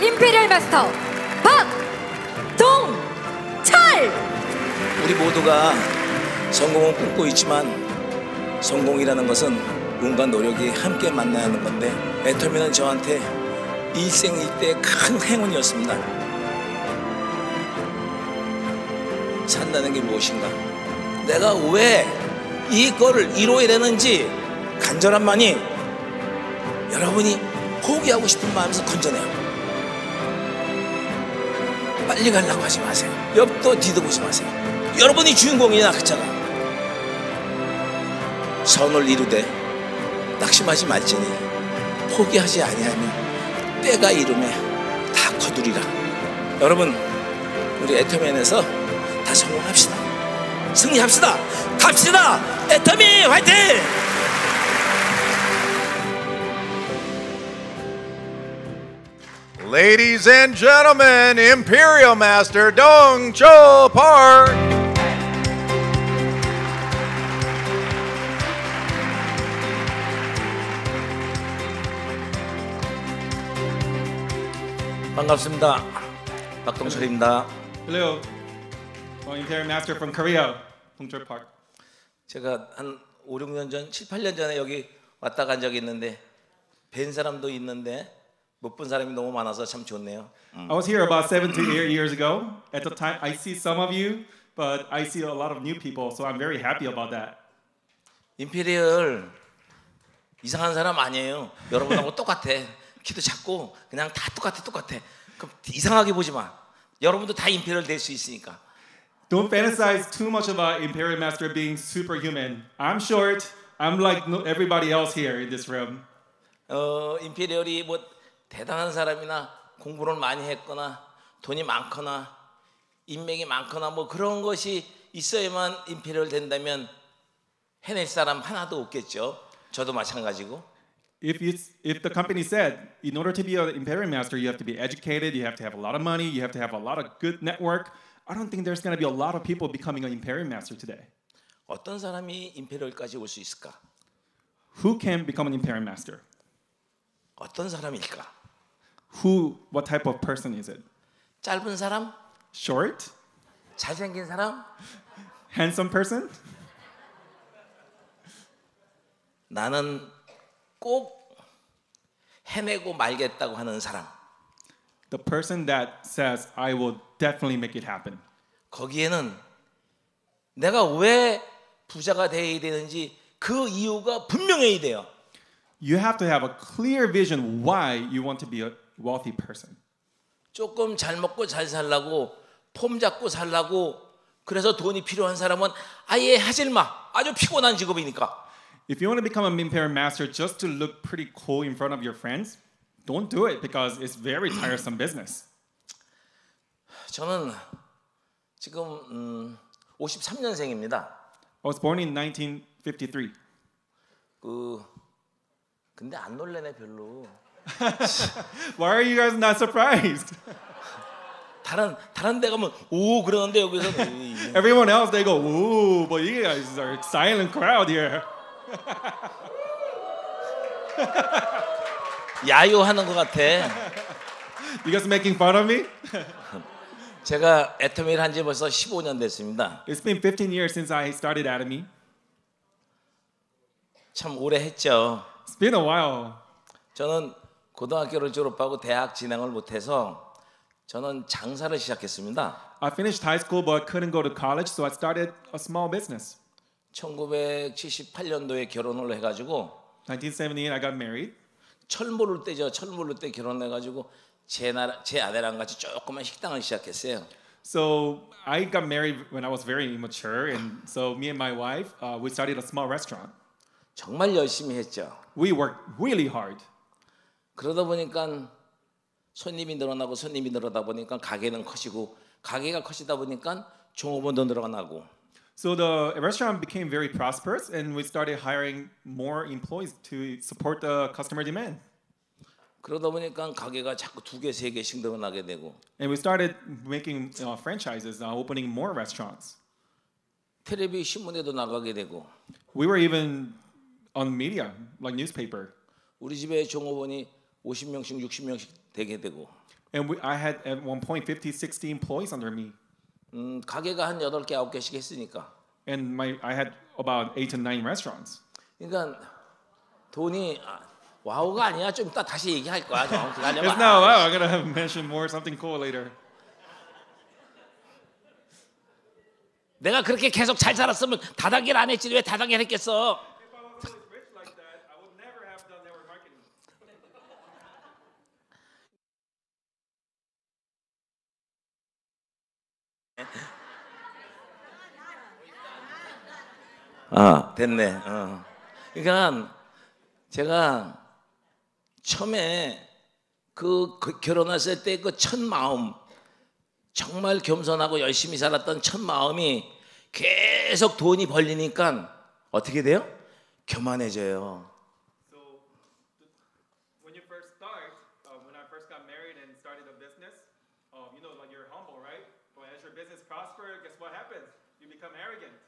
임페리얼 마스터 박동철 우리 모두가 성공은 꿈고 꾸 있지만 성공이라는 것은 운과 노력이 함께 만나야 하는 건데 애터미는 저한테 일생 일대 큰 행운이었습니다 산다는 게 무엇인가 내가 왜 이거를 이뤄야 되는지 간절한 만이 여러분이 포기하고 싶은 마음에서 건져내요. 빨리 가려고 하지 마세요. 옆도 뒤도 보지 마세요. 여러분이 주인공이냐 그잖아. 선을 이루되 낙심하지 말지니 포기하지 아니하면 때가 이름에 다 거두리라. 여러분 우리 애터맨에서 다 성공합시다. 승리합시다. 갑시다. 애터맨 화이팅! Ladies and gentlemen, Imperial Master Dong Cho Park. 반갑습니다. 박동철입니다. e l l I'm p e r i a l Master from Korea, Dongchul Park. 제가 한 5, 6년 전, 7, 8년 전에 여기 왔다 간 적이 있는데 뵌 사람도 있는데 못본 사람이 너무 많아서 참 좋네요. 음. I was here about seven to eight years ago. At the time, I see some of you, but I see a lot of new people, so I'm very happy about that. 임페리얼 이상한 사람 아니에요. 여러분하고 똑같아. 키도 작고 그냥 다 똑같아 똑같아. 그럼 이상하게 보지 마. 여러분도 다 임페리얼 될수 있으니까. Don't fantasize too much about Imperial Master being superhuman. I'm short. I'm like everybody else here in this room. 어 임페리얼이 뭐 대단한 사람이나 공부를 많이 했거나 돈이 많거나 인맥이 많거나 뭐 그런 것이 있어야만 임페리얼 된다면 해낼 사람 하나도 없겠죠. 저도 마찬가지고. If it's if the company said in order to be an imperial master you have to be educated, you have to have a lot of money, you have to have a lot of good network, I don't think there's going to be a lot of people becoming an imperial master today. 어떤 사람이 임페리얼까지 올 수 있을까? Who can become an imperial master? 어떤 사람일까? Who, what type of person is it? 짧은 사람? Short? 잘생긴 사람? Handsome person? 나는 꼭 해내고 말겠다고 하는 사람. The person that says I will definitely make it happen. 거기에는 내가 왜 부자가 돼야 되는지 그 이유가 분명해야 돼요. You have to have a clear vision why you want to be a wealthy person. 조금 잘 먹고 잘 살라고 폼 잡고 살라고 그래서 돈이 필요한 사람은 아예 하질 마. 아주 피곤한 직업이니까. If you want to become a minpair master just to look pretty cool in front of your friends, don't do it because it's very tiresome business. 저는 지금 음, 53년생입니다. I was born in 1953. 그 근데 안 놀래네 별로. Why are you guys not surprised? 다른 다른 데 가면 오 그러는데 여기서 Everyone else they go o o but you guys are silent crowd here. 야유하는 것 같아. You guys making fun of me? 제가 애터미를 한 지 벌써 15년 됐습니다. It's been 15 years since I started a t m y 참 오래 했죠. It's been a while. 저는 고등학교를 졸업하고 대학 진학을 못해서 저는 장사를 시작했습니다. I finished high school but couldn't go to college, so I started a small business. 1978년도에 결혼을 해가지고 1978 I got married. 철모를 때죠. 철모를 때 결혼해가지고 제 나라 제 아내랑 같이 조그만 식당을 시작했어요. So I got married when I was very immature, and so me and my wife uh, we started a small restaurant. 정말 열심히 했죠. We worked really hard. 그러다 보니까 손님이 늘어나고 손님이 늘어다 보니까 가게는 커지고 가게가 커지다 보니까 종업원도 늘어나고 So the restaurant became very prosperous and we started hiring more employees to support the customer demand. 그러다 보니까 가게가 자꾸 두 개, 세 개씩 늘어나게 되고. And we started making uh, franchises, uh, opening more restaurants. 텔레비 신문에도 나가게 되고. We were even on media, like newspaper. 우리 집에 종업원이 50명씩 60명씩 되게 되고. And we, I had at one point 50, 60 employees under me. 음, 가게가 한 8개 9개씩 했으니까. And my I had about 8 to 9 restaurants. 그러니까 돈이 와우가 아니야. 좀 이따 다시 얘기할 거야. It's not wow. I'm going to mention more something cool later. 내가 그렇게 계속 잘 살았으면 다단계를 안 했지 왜 다단계를 했겠어? 아. 됐네. 어. 그러니까 제가 처음에 그, 그 결혼했을 때 그 첫 마음 정말 겸손하고 열심히 살았던 첫 마음이 계속 돈이 벌리니까 어떻게 돼요? 교만해져요. c o m e arrogant.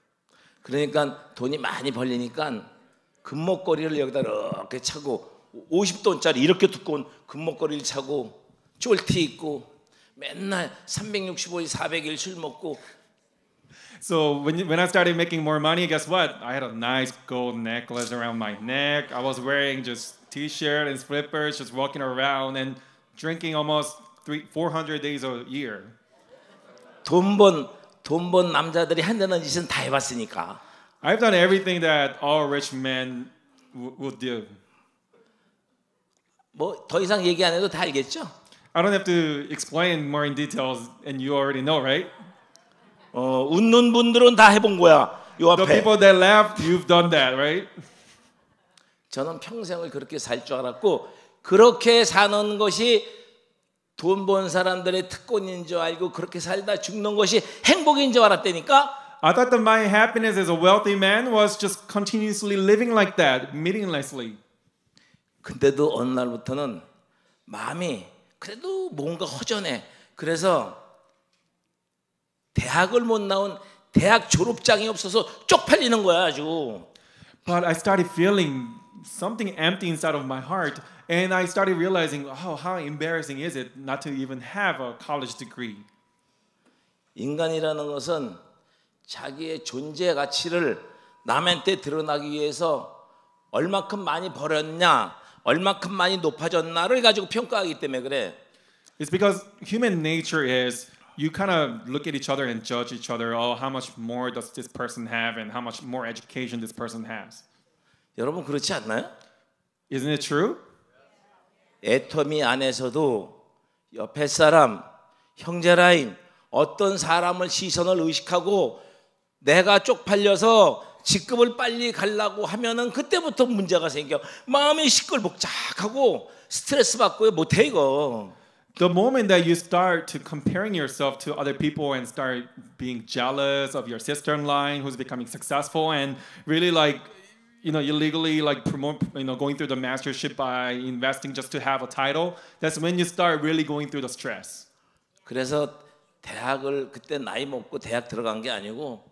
그러니까 돈이 많이 벌리니까 금목걸이를 여기다 이렇게 차고 50돈짜리 이렇게 두꺼운 금목걸이를 차고 쫄티 입고 맨날 365일 400일 술 먹고 So when, when I started making more money, guess what? I had a nice gold necklace around my neck. I was wearing just t-shirt and slippers, just walking around and drinking almost three, 400 days a year. 돈번 돈번 남자들이 한다는 짓은 다 해봤으니까. I've done everything that all rich men would do. 뭐 더 이상 얘기 안 해도 다 알겠죠? I don't have to explain more in details, and you already know, right? 어 웃는 분들은 다 해본 거야. 요 앞에. The people that laugh, you've done that, right? 저는 평생을 그렇게 살 줄 알았고 그렇게 사는 것이 돈번 사람들의 특권인 줄 알고 그렇게 살다 죽는 것이 행복인 줄 알았다니까. I thought that my happiness as a wealthy man was just continuously living like that, meaninglessly. 근데도 어느 날부터는 마음이 그래도 뭔가 허전해. 그래서 대학을 못 나온 대학 졸업장이 없어서 쪽팔리는 거야 아주. But I started feeling something empty inside of my heart. And I started realizing, oh, how embarrassing is it not to even have a college degree? 인간이라는 것은 자기의 존재 가치를 남한테 드러나기 위해서 얼마큼 많이 벌었냐, 얼마큼 많이 높아졌나를 가지고 평가하기 때문에 그래. It's because human nature is you kind of look at each other and judge each other. Oh, how much more does this person have, and how much more education this person has. 여러분 그렇지 않나요? Isn't it true? 애터미 안에서도 옆에 사람, 형제 라인, 어떤 사람을 시선을 의식하고 내가 쪽팔려서 직급을 빨리 갈라고 하면은 그때부터 문제가 생겨. 마음이 시끌벅적하고 스트레스 받고 못해 이거. The moment that you start to comparing yourself to other people and start being jealous of your sister in line who's becoming successful and really like you know illegally like promote you know going through the mastership by investing just to have a title that's when you start really going through the stress 그래서 대학을 그때 나이 먹고 대학 들어간 게 아니고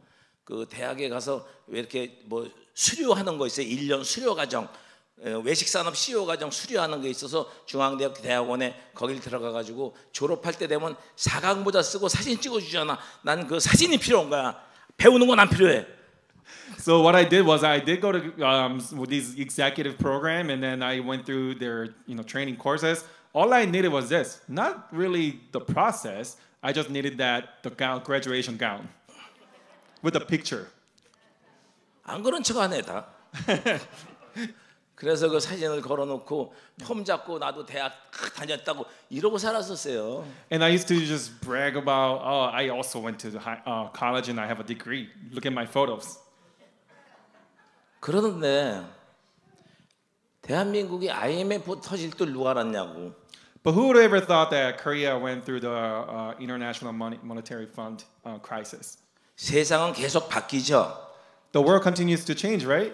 그 대학에 가서 왜 이렇게 뭐 수료하는 거 있어요 1년 수료 과정 외식산업 CEO 과정 수료하는 게 있어서 중앙대학 대학원에 거길 들어가 가지고 졸업할 때 되면 사각 모자 쓰고 사진 찍어 주잖아. 난 그 사진이 필요한 거야. 배우는 건 안 필요해. so what I did was I did go to um, this executive program, and then I went through their you know training courses. All I needed was this, not really the process. I just needed that the gown, graduation gown, with a picture. 안 그런 gonna 해 다. 그래서 그 사진을 걸어놓고 폼 잡고 나도 대학 다녔다고 이러고 살았었어요. And I used to just brag about, oh, I also went to the high, uh, college and I have a degree. Look at my photos. 그런데 대한민국이 IMF 터질 줄 누가 알았냐고. But who would ever thought that Korea went through the uh, International Monetary Fund uh, crisis? 세상은 계속 바뀌죠. The world continues to change, right?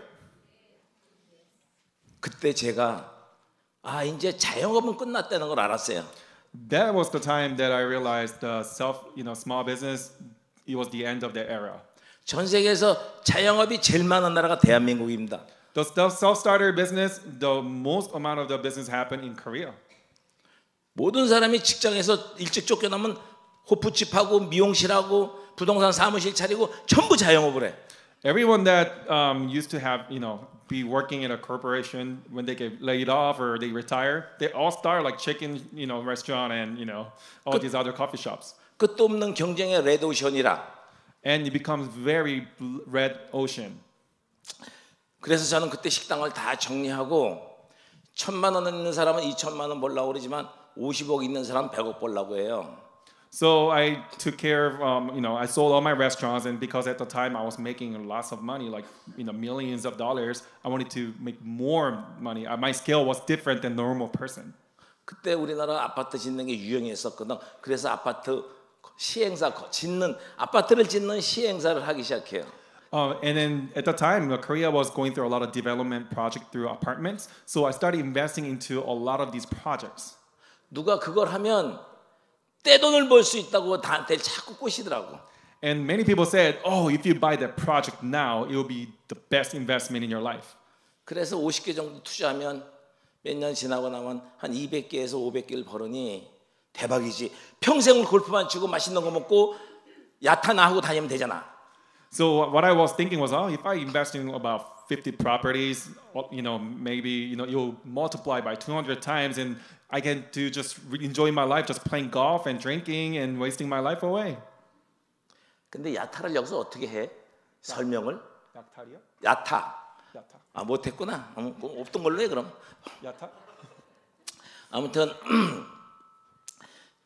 그때 제가 아 이제 자영업은 끝났다는 걸 알았어요. That was the time that I realized the self, you know, small business. It was the end of the era. 전 세계에서 자영업이 제일 많은 나라가 대한민국입니다. The self-starter business, the most amount of the business happen in Korea. 모든 사람이 직장에서 일찍 쫓겨나면 호프집하고 미용실하고 부동산 사무실 차리고 전부 자영업을 해. Everyone that um, used to have, you know, be working in a corporation when they get laid off or they retire, they all start like chicken, you know, restaurant and you know all 그, these other coffee shops. 끝도 없는 경쟁의 레드오션이라. and it becomes very red ocean. 그래서 저는 그때 식당을 다 정리하고 천만 원 있는 사람은 원 벌라고 그러지만 있는 사람 벌라고 해요. So I took care of, um, you know, I sold all my restaurants, and because at the time I was making lots of money, like you know, millions of dollars, I wanted to make more money. Uh, my scale was different than normal person. 그때 우리나라 아파트 짓는 게 유행했었거든. 그래서 아파트 시행사 짓는 아파트를 짓는 시행사를 하기 시작해요. Um, and then at the time, Korea was going through a lot of development project through apartments. So I started investing into a lot of these projects. 누가 그걸 하면 떼돈을 벌 수 있다고 다한테 자꾸 꼬시더라고. And many people said, "Oh, if you buy that project now, it will be the best investment in your life." 그래서 50개 정도 투자하면 몇 년 지나고 나면 한 200개에서 500개를 벌으니 대박이지. 평생을 골프만 치고 맛있는 거 먹고 야타나 하고 다니면 되잖아. So what I was thinking was, oh, if I invest in about 50 properties, you know, maybe you know, you'll multiply by 200 times, and I can do just enjoy my life, just playing golf and drinking and wasting my life away. 근데 야타를 여기서 어떻게 해? 설명을? 야타요? 야타. 야타. 아 못했구나. 없던 걸로 해 그럼. 야타. 아무튼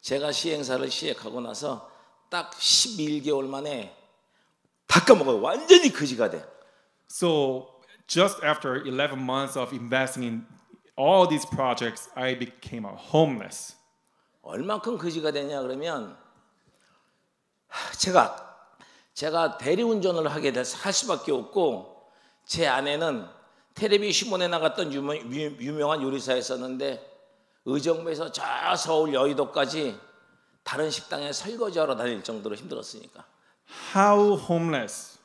제가 시행사를 시작하고 나서 딱 11개월 만에 닦아먹어요 완전히 거지가 돼. So just after 11 months of investing in all these projects, I became a homeless. 얼만큼 거지가 되냐 그러면 제가 제가 대리운전을 하게 돼서 할 수밖에 없고 제 아내는 텔레비 신에 나갔던 유명, 유명한 요리사였었는데 의정부에서 저 서울 여의도까지 다른 식당에 설거지하러 다닐 정도로 힘들었으니까. How homeless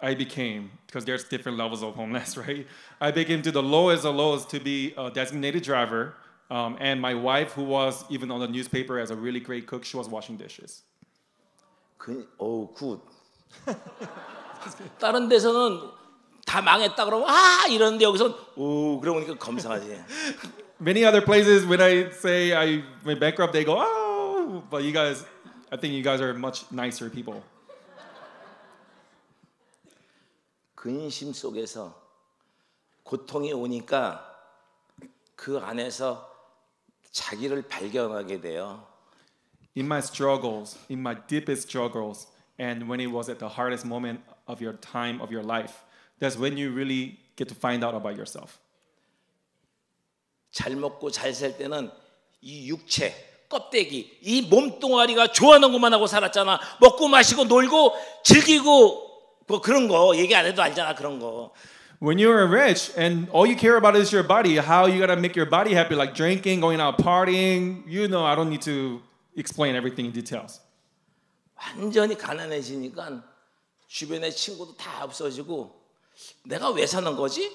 I became because there's different levels of homeless, right? I became to the lowest of lows to be a designated driver, um, and my wife, who was even on the newspaper as a really great cook, she was washing dishes. 그, oh, good. 다른 데서는 다 망했다 그러면 아 이러는데 여기서 오 그러고 보니까 검사하지. many other places when I say I went bankrupt, they go, oh, but you guys, I think you guys are much nicer people. 근심 속에서 고통이 오니까 그 안에서 자기를 발견하게 돼요. In my struggles, in my deepest struggles, and when it was at the hardest moment of your time of your life, that's when you really get to find out about yourself. 잘 먹고 잘 살 때는 이 육체, 껍데기, 이 몸뚱아리가 좋아하는 것만 하고 살았잖아. 먹고 마시고 놀고 즐기고 뭐 그런 거 얘기 안 해도 알잖아 그런 거. When you are rich and all you care about is your body, how you gotta make your body happy, like drinking, going out partying, you know, I don't need to explain everything in details. 완전히 가난해지니까 주변의 친구도 다 없어지고 내가 왜 사는 거지?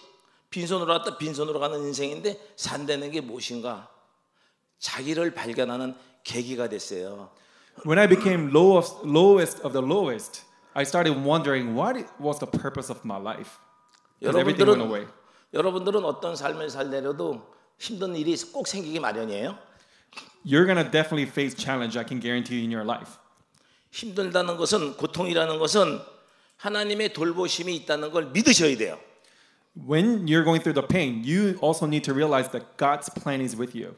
빈손으로 왔다 빈손으로 가는 인생인데 산다는 게 무엇인가? 자기를 발견하는 계기가 됐어요. When I became lowest, lowest of the lowest, I started wondering what was the purpose of my life. 여러분들은 여러분들은 어떤 삶을 살려도 힘든 일이 꼭 생기기 마련이에요. You're gonna definitely face challenge. I can guarantee you in your life. 힘들다는 것은 고통이라는 것은 하나님의 돌보심이 있다는 걸 믿으셔야 돼요. when you're going through the pain, you also need to realize that God's plan is with you.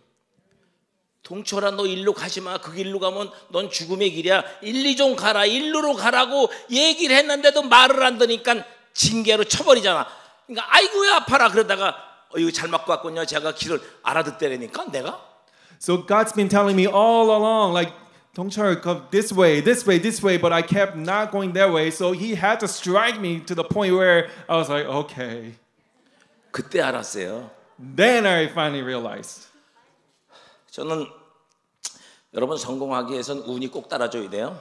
동철아 너 일로 가지 마. 그 길로 가면 넌 죽음의 길이야. 일리 좀 가라. 일로로 가라고 얘기를 했는데도 말을 안 듣니까 징계로 쳐버리잖아. 그러니까 아이고야 아파라 그러다가 어, 이잘 맞고 왔군요. 제가 길을 알아듣대니까 내가. So God's been telling me all along like 동철 come this way, this way, this way, but I kept not going that way. So he had to strike me to the point where I was like, okay. 그때 알았어요. Then I finally realized. 저는 여러분 성공하기 위해선 운이 꼭 따라줘야 돼요.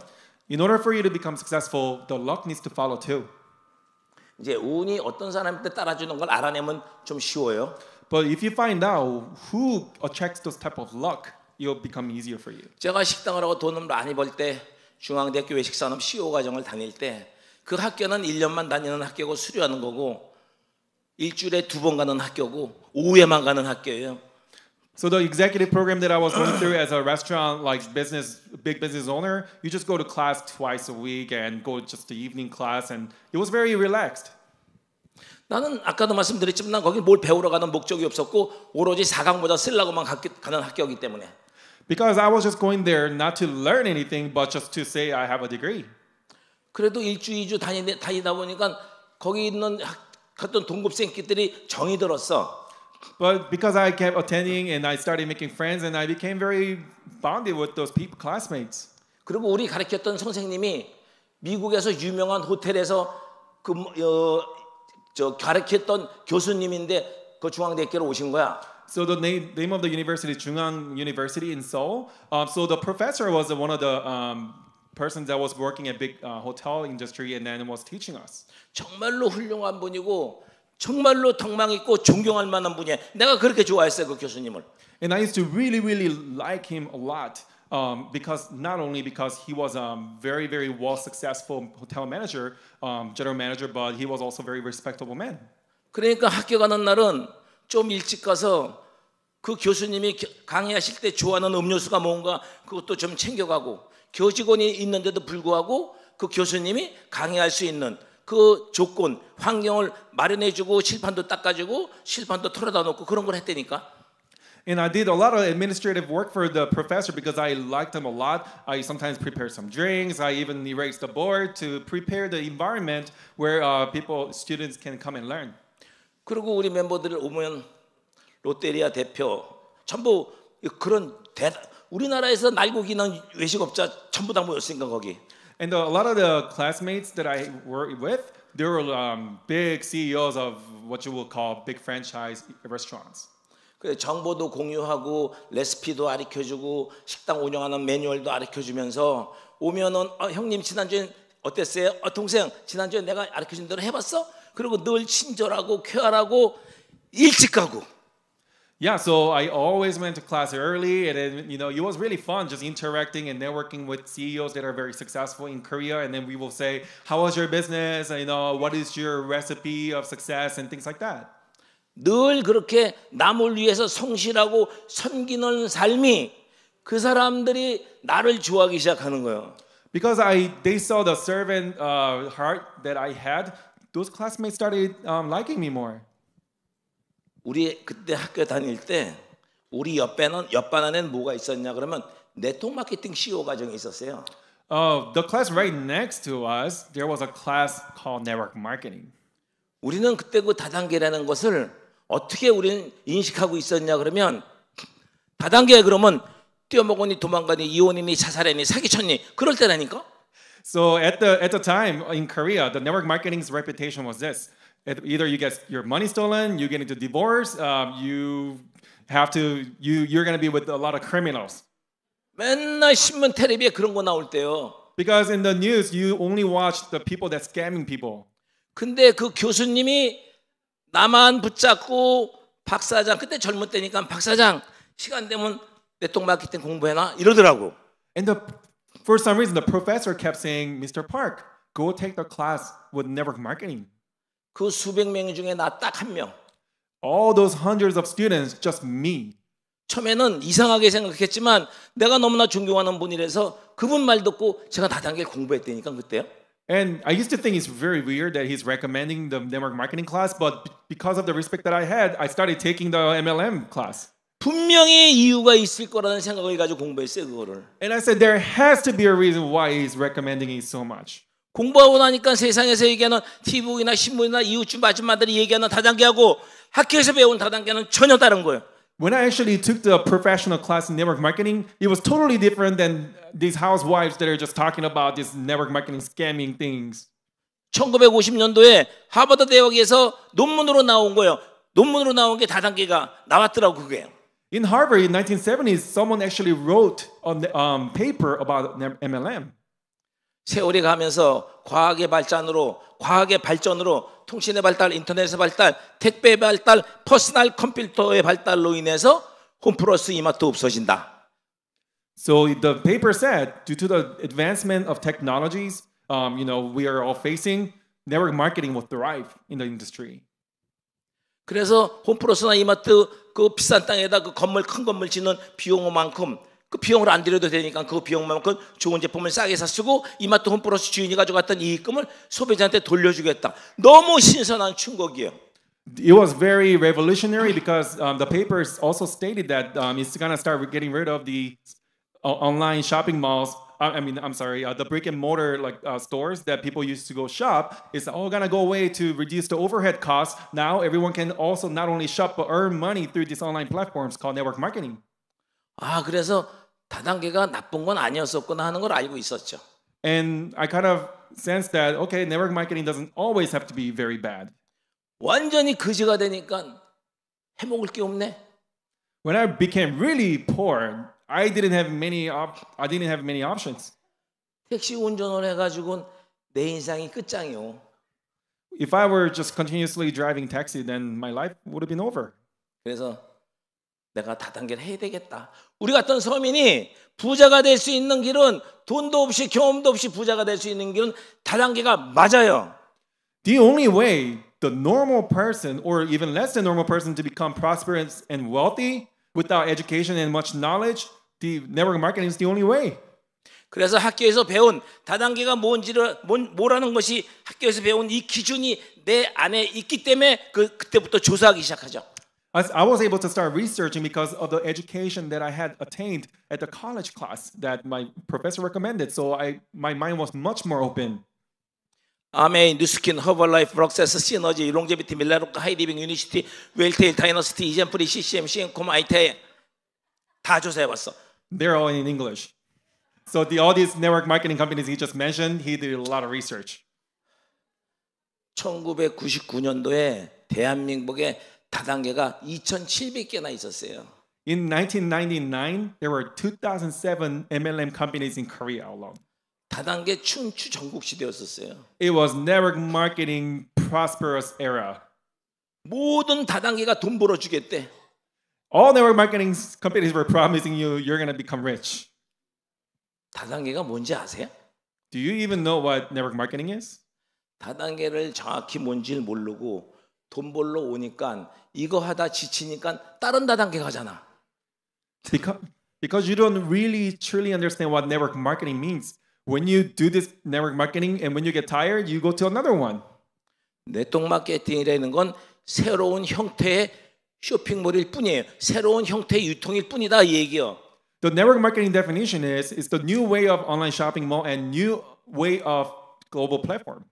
In order for you to become successful, the luck needs to follow too. 이제 운이 어떤 사람한테 따라주는 걸 알아내면 좀 쉬워요. But if you find out who attracts those type of luck, it'll become easier for you. 제가 식당을 하고 돈을 많이 벌 때 중앙대학교 외식산업 CEO 과정을 다닐 때 그 학교는 1년만 다니는 학교고 수료하는 거고 일주일에 두 번 가는 학교고 오후에만 가는 학교예요. So the executive program that I was going through as a restaurant like business big business owner, you just go to class twice a week and go just the evening class and it was very relaxed. 나는 아까도 말씀드렸지만 난 거기 뭘 배우러 가는 목적이 없었고 오로지 사강보다 쓰려고만 가는 학교이기 때문에. Because I was just going there not to learn anything but just to say I have a degree. 그래도 일주 이주 다니다 보니까 거기 있는 학 어떤 동급생끼들이 정이 들었어. But because I kept attending and I started making friends and I became very bonded with those people, classmates. 그리고 우리 가르쳤던 선생님이 미국에서 유명한 호텔에서 그 어, 저 가르쳤던 교수님인데 그 중앙대학교로 오신 거야. So the name, name of the university is Jungang University in Seoul. Um, so the professor was one of the um, person that was working at big uh, hotel industry and then was teaching us. 정말로 훌륭한 분이고 정말로 덕망 있고 존경할 만한 분이야. 내가 그렇게 좋아했어요 그 교수님을. And I used to really really like him a lot. Um, because not only because he was a very very well successful hotel manager, um, general manager, but he was also a very respectable man. 그러니까 학교 가는 날은 좀 일찍 가서 그 교수님이 강의하실 때 좋아하는 음료수가 뭔가 그것도 좀 챙겨가고 교직원이 있는데도 불구하고 그 교수님이 강의할 수 있는 그 조건, 환경을 마련해주고 실판도 닦아주고 실판도 털어다 놓고 그런 걸 했다니까. And I did a lot of administrative work for the professor because I liked him a lot. I sometimes prepared some drinks. I even erased the board to prepare the environment where uh, people, students can come and learn. 그리고 우리 멤버들 오면 롯데리아 대표 전부 그런 대, 우리나라에서 날고 기는 외식업자 전부 다 모였으니까 거기. And a lot of the classmates that I w o r k with, they were um, big CEOs of what you would call big franchise restaurants. 그래 정보도 공유하고 레시피도 가르쳐주고 식당 운영하는 매뉴얼도 가르쳐주면서 오면은 어, 형님 지난주에 어땠어요? 어, 동생 지난주에 내가 가르쳐준 대로 해봤어? 그리고 늘 친절하고 쾌활하고 일찍 가고. yeah, so I always went to class early, and then you know it was really fun just interacting and networking with CEOs that are very successful in Korea. And then we will say, "How was your business? And, you know, what is your recipe of success?" and things like that. 늘 그렇게 남을 위해서 성실하고 섬기는 삶이 그 사람들이 나를 좋아하기 시작하는 거예요. Because I they saw the servant uh, heart that I had, those classmates started um, liking me more. 우리 그때 학교 다닐 때 우리 옆에는 옆반에는 뭐가 있었냐 그러면 네트워크 마케팅 CEO 과정이 있었어요. Uh, the class right next to us, there was a class called network marketing. 우리는 그때 그 다단계라는 것을 어떻게 우리는 인식하고 있었냐 그러면 다단계 그러면 뛰어먹으니 도망가니 이혼이니 자살했니 사기쳤니 그럴 때라니까. So at the at the time in Korea, the network marketing's reputation was this. either you get your money stolen, you get into divorce, um, you have to you you're going to be with a lot of criminals. 맨날 신문 텔레비에 그런 거 나올 때요. Because in the news you only watch the people that scamming people. 근데 그 교수님이 나만 붙잡고 박사장 그때 젊을 때니까 박사장 시간 되면 내똥 마케팅 공부해놔 이러더라고. And the, for some reason the professor kept saying, Mr. Park, go take the class with network marketing. 그 수백 명 중에 나 딱 한 명. All those hundreds of students, just me. 처음에는 이상하게 생각했지만 내가 너무나 존경하는 분이라서 그분 말 듣고 제가 다단계 공부했다니까 그때요. And I used to think it's very weird that he's recommending the network marketing class, but because of the respect that I had, I started taking the MLM class. 분명히 이유가 있을 거라는 생각을 가지고 공부했어요 그거를. And I said there has to be a reason why he's recommending it so much. 공부하고 나니까 세상에서 얘기하는 TV나 신문이나 이웃집 아줌마들이 얘기하는 다단계하고 학교에서 배운 다단계는 전혀 다른 거예요. When I actually took the professional class in network marketing, it was totally different than these housewives that are just talking about this network marketing scamming things. 1950년도에 하버드 대학에서 논문으로 나온 거예요. 논문으로 나온 게 다단계가 나왔더라고 그게. In Harvard in 1970s, someone actually wrote a um, paper about MLM. 세월이 가면서 과학의 발전으로 과학의 발전으로 통신의 발달, 인터넷의 발달, 택배의 발달, 퍼스널 컴퓨터의 발달로 인해서 홈플러스 이마트 없어진다. So the paper said due to the advancement of technologies, um, you know, we are all facing network marketing will thrive in the industry. 그래서 홈플러스나 이마트 그 비싼 땅에다 그 건물 큰 건물 짓는 비용만큼 그 비용을 안 되니까 그 비용만큼 좋은 제품을 싸게 사 쓰고 이마트 홈플러스 주인이 가져갔던 이익금을 소비자한테 돌려주겠다. 너무 신선한 충격이에요. It was very revolutionary because um, the papers also stated that um, it's gonna start getting rid of the uh, online shopping malls. Uh, I mean, I'm sorry, uh, the brick and mortar like uh, stores that people used to go shop is all gonna go away to reduce the overhead costs. Now everyone can also not only shop but earn money through these online platforms called network marketing. 아 그래서 다단계가 나쁜 건 아니었었구나 하는 걸 알고 있었죠. And I kind of sensed that okay, network marketing doesn't always have to be very bad. 완전히 거지가 되니까 해먹을 게 없네. When I became really poor, I didn't have many op- I didn't have many options. 택시 운전을 해가지고는 내 인생이 끝장이요. If I were just continuously driving taxi, then my life would have been over. 그래서 내가 다단계를 해야 되겠다. 우리 같은 서민이 부자가 될 수 있는 길은 돈도 없이 경험도 없이 부자가 될 수 있는 길은 다단계가 맞아요. The only way the normal person or even less than normal person to become prosperous and wealthy without education and much knowledge, the network marketing is the only way. 그래서 학교에서 배운 다단계가 뭔지를 뭐라는 것이 학교에서 배운 이 기준이 내 안에 있기 때문에 그 그때부터 조사하기 시작하죠. I, was able to start researching because of the education that I had attained at the college class that my professor recommended. So I, my mind was much more open. 아메 뉴스킨 허벌라이프 록세스 시너지 롱제비티 밀라로카 하이리빙 유니시티 웰테일 다이너스티 이젠프리 CCM CN콤 아이테 다 조사해봤어. They're all in English. So the all these network marketing companies he just mentioned, he did a lot of research. 1999년도에 대한민국에 다단계가 2,700개나 있었어요. In 1999, there were 2,007 MLM companies in Korea alone. 다단계 춘추 전국 시대였었어요. It was network marketing prosperous era. 모든 다단계가 돈 벌어주겠대. All network marketing companies were promising you you're gonna become rich. 다단계가 뭔지 아세요? Do you even know what network marketing is? 다단계를 정확히 뭔지를 모르고 돈 벌러 오니까 이거 하다 지치니까 다른 다단계 가잖아. Because, because you don't really truly understand what network marketing means. When you do this network marketing and when you get tired, you go to another one. 네트워크 마케팅이라는 건 새로운 형태의 쇼핑몰일 뿐이에요. 새로운 형태의 유통일 뿐이다 이 얘기요. The network marketing definition is it's the new way of online shopping mall and new way of global platform.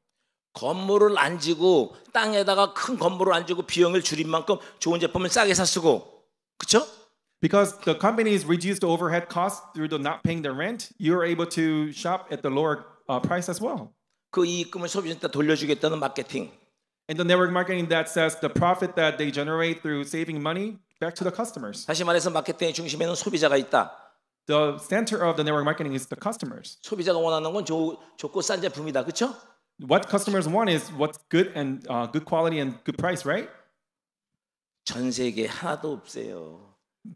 건물을 안 지고 땅에다가 큰 건물을 안 지고 비용을 줄인 만큼 좋은 제품을 싸게 사쓰고 그렇죠? Because the companies reduced overhead costs through the not paying the rent, you are able to shop at the lower uh, price as well. 그 이익금을 소비자한테 돌려주겠다는 마케팅. And the network marketing that says the profit that they generate through saving money back to the customers. 다시 말해서 마케팅의 중심에는 소비자가 있다. The center of the network marketing is the customers. 소비자가 원하는 건 좋, 좋고 싼 제품이다, 그렇죠? what customers want is what's good and uh, good quality and good price, right? 전 세계 하나도 없어요.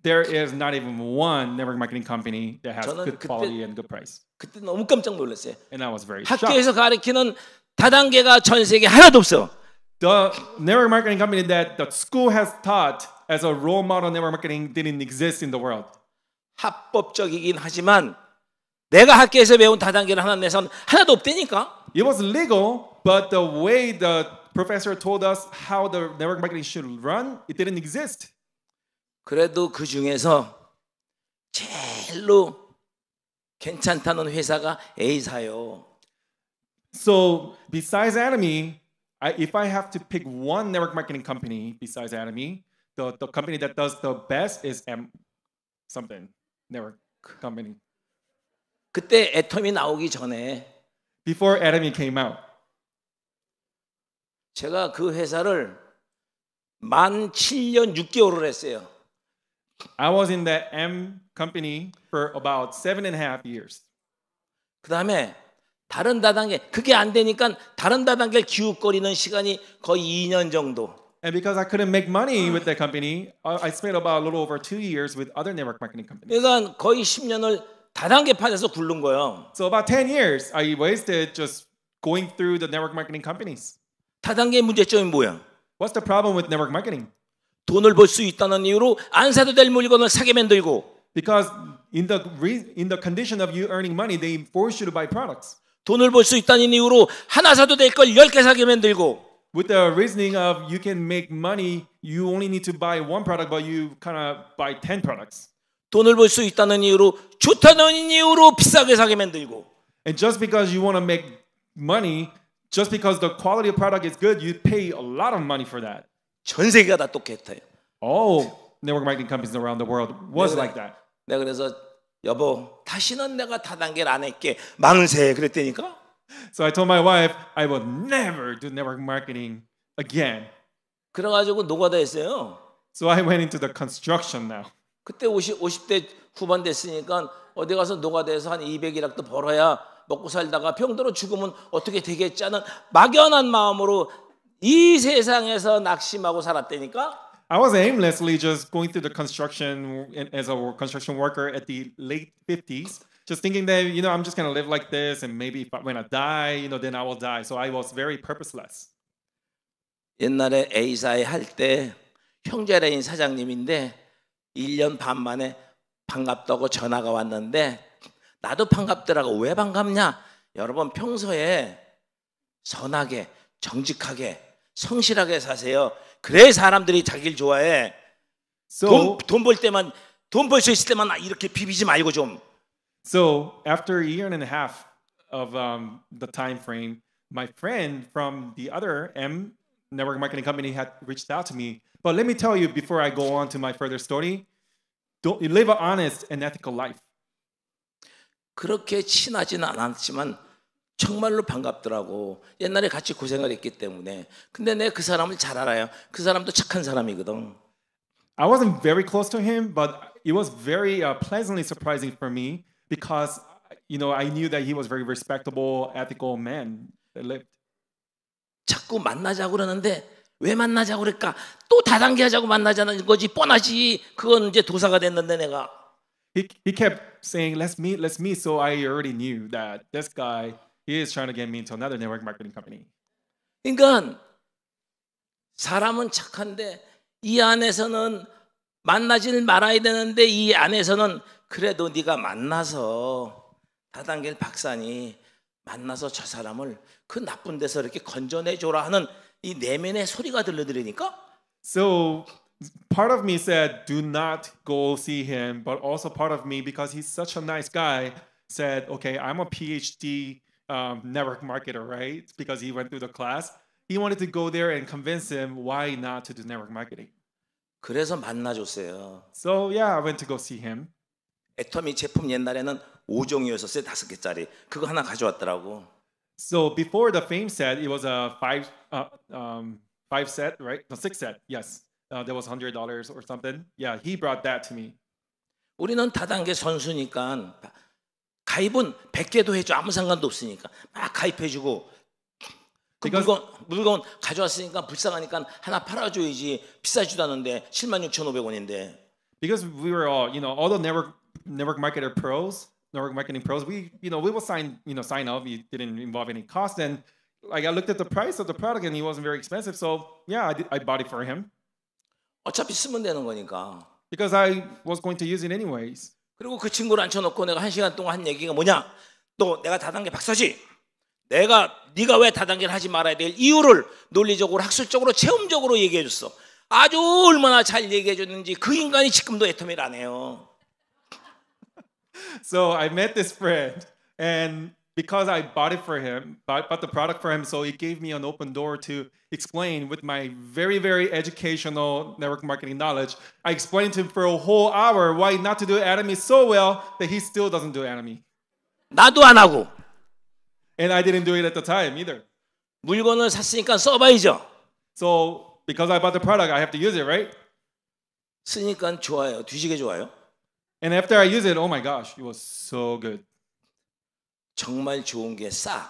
There is not even one network marketing company that has 저는 good 그때- quality and good price. 그때 너무 깜짝 놀랐어요. And I was very shocked. 학교에서 가르치는 다단계가 전 세계 하나도 없어. The network marketing company that the school has taught as a role model network marketing didn't exist in the world. 합법적이긴 하지만 내가 학교에서 배운 다단계를 하나 내선 하나도 없대니까. It was legal, but the way the professor told us how the network marketing should run, it didn't exist. 그래도 그 중에서 제일로 괜찮다는 회사가 A사요. So besides Atomy, I, if I have to pick one network marketing company besides Atomy, the, the company that does the best is M something network company. 그때 애텀이 나오기 전에 before Adam came out. 제가 그 회사를 만 7년 6개월을 했어요. I was in that M company for about seven and a half years. 그 다음에 다른 다단계 그게 안 되니까 다른 다단계 기웃거리는 시간이 거의 2년 정도. And because I couldn't make money with that company, I spent about a little over two years with other network marketing companies. 그러니까 거의 10년을 다단계 판에서 굴른 거예요. So about 10 years I wasted just going through the network marketing companies. 다단계 문제점이 뭐야? What's the problem with network marketing? 돈을 벌 수 있다는 이유로 안 사도 될 물건을 사게 만들고. Because in the re, in the condition of you earning money, they force you to buy products. 돈을 벌 수 있다는 이유로 하나 사도 될 걸 열 개 사게 만들고. With the reasoning of you can make money, you only need to buy one product, but you kind of buy ten products. 돈을 벌 수 있다는 이유로 좋다는 이유로 비싸게 사게 만들고 And just because you want to make money, just because the quality of product is good, you pay a lot of money for that. 전 세계가 다 똑같아요. All network marketing companies around the world was like that. 내가 그래서 여보 다시는 내가 다단계를 안 할게 망세 그랬다니까. So I told my wife I will never do network marketing again. 그래가지고 노가다 했어요. So I went into the construction now. 그때 50, 50대 후반 됐으니까 어디 가서 노가다에서 한 200이라도 벌어야 먹고 살다가 병들어 죽으면 어떻게 되겠지 하는 막연한 마음으로 이 세상에서 낙심하고 살았다니까. I was aimlessly just going through the construction as a construction worker at the late 50s. Just thinking that you know I'm just gonna live like this, and maybe if I, when I die, you know, then I will die. So I was very purposeless. 옛날에 A사에 할때 형제 레인 사장님인데 1년 반 만에 반갑다고 전화가 왔는데 나도 반갑더라고. 왜 반갑냐? 여러분 평소에 선하게, 정직하게, 성실하게 사세요. 그래 사람들이 자기를 좋아해. So, 돈돈 때만 돈벌 수 있을 때만 이렇게 비비지 말고 좀. So after a year and a half of um, the time frame, my friend from the other M network marketing company had reached out to me. But let me tell you before I go on to my further story, don't live an honest and ethical life. 그렇게 친하진 않았지만 정말로 반갑더라고. 옛날에 같이 고생을 했기 때문에. 근데 내 그 사람을 잘 알아요. 그 사람도 착한 사람이거든. I wasn't very close to him, but it was very uh, pleasantly surprising for me because you know I knew that he was very respectable, ethical man that lived. 자꾸 만나자고 그러는데 왜 만나자고 그럴까? 또 다단계 하자고 만나자는 거지 뻔하지. 그건 이제 도사가 됐는데 내가. He, he kept saying let's meet, let's meet. So I already knew that this guy he is trying to get me into another network marketing company. 그러니까 사람은 착한데 이 안에서는 만나질 말아야 되는데 이 안에서는 그래도 네가 만나서 다단계 박사니 만나서 저 사람을 그 나쁜 데서 이렇게 건져내 줘라 하는 이 내면의 소리가 들려드리니까 So part of me said do not go see him but also part of me because he's such a nice guy said okay I'm a PhD um, network marketer right because he went through the class he wanted to go there and convince him why not to do network marketing 그래서 만나줬어요. So yeah, I went to go see him. 애터미 제품 옛날에는 5종이었었어요. 5개짜리. 그거 하나 가져왔더라고. So before the fame set, it was a five uh, um, five set, right? No, six set. Yes, uh, there was hundred dollars or something. Yeah, he brought that to me. 우리는 다단계 선수니까 가입은 100개도 해줘 아무 상관도 없으니까 막 가입해주고 그 물건 물건 가져왔으니까 불쌍하니까 하나 팔아줘야지 비싸지도 않은데 76,500원인데. Because we were all, you know, all the network network marketer pros, network marketing pros, we you know we will sign you know sign up. It didn't involve any cost, and like I looked at the price of the product, and it wasn't very expensive. So yeah, I, did, I bought it for him. 어차피 쓰면 되는 거니까. Because I was going to use it anyways. 그리고 그 친구를 앉혀놓고 내가 한 시간 동안 한 얘기가 뭐냐? 또 내가 다단계 박사지. 내가 네가 왜 다단계를 하지 말아야 될 이유를 논리적으로 학술적으로 체험적으로 얘기해 줬어. 아주 얼마나 잘 얘기해 줬는지 그 인간이 지금도 애터미를 안 해요. so I met this friend, and because I bought it for him, bought, bought the product for him, so he gave me an open door to explain with my very, very educational network marketing knowledge. I explained to him for a whole hour why not to do anime so well that he still doesn't do anime. 나도 안 하고. And I didn't do it at the time either. 물건을 샀으니까 써봐야죠. So because I bought the product, I have to use it, right? 쓰니까 좋아요. 뒤지게 좋아요. And after I use it, oh my gosh, it was so good. 정말 좋은 게 싸.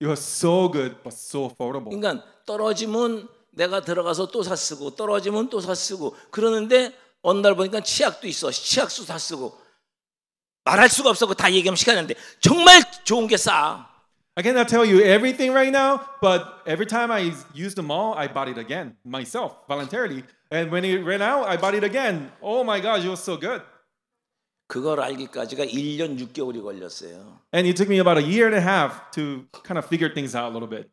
It was so good but so affordable. 그러니까 떨어지면 내가 들어가서 또 사 쓰고 떨어지면 또 사 쓰고 그러는데 어느 날 보니까 치약도 있어. 치약수 다 쓰고 말할 수가 없었고 다 얘기하면 시간이 안 정말 좋은 게 싸. I cannot tell you everything right now, but every time I use them all, I bought it again myself voluntarily. And when it ran out, I bought it again. Oh my gosh, it was so good. 그걸 알기까지가 1년 6개월이 걸렸어요. And it took me about a year and a half to kind of figure things out a little bit.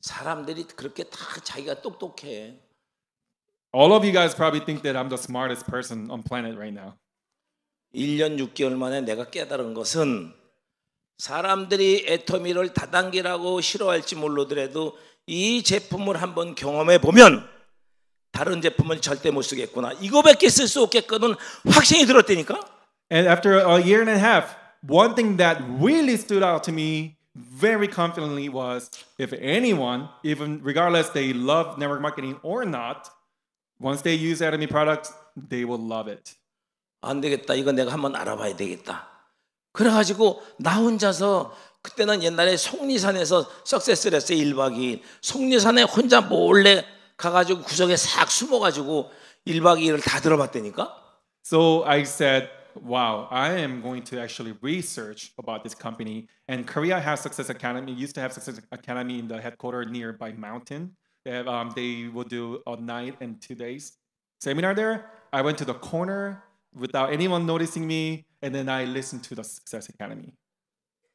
사람들이 그렇게 다 자기가 똑똑해. All of you guys probably think that I'm the smartest person on planet right now. 1년 6개월 만에 내가 깨달은 것은 사람들이 애터미를 다단계라고 싫어할지 몰라더라도 이 제품을 한번 경험해 보면 다른 제품을 절대 못 쓰겠구나. 이거밖에 쓸 수 없겠거든 확신이 들었다니까. And after a year and a half, one thing that really stood out to me very confidently was if anyone, even regardless they love network marketing or not, once they use Atomy products, they will love it. 안 되겠다. 이건 내가 한번 알아봐야 되겠다. 그래가지고 나 혼자서 그때는 옛날에 속리산에서 석세스를 했어요. 1박 2일. 속리산에 혼자 몰래 가가지고 구석에 싹 숨어가지고 1박 2일을 다 들어봤다니까. So I said wow, I am going to actually research about this company. And Korea has Success Academy, used to have Success Academy in the headquarters nearby Mountain. They, have, um, they will do a night and two days seminar there. I went to the corner without anyone noticing me, and then I listened to the Success Academy.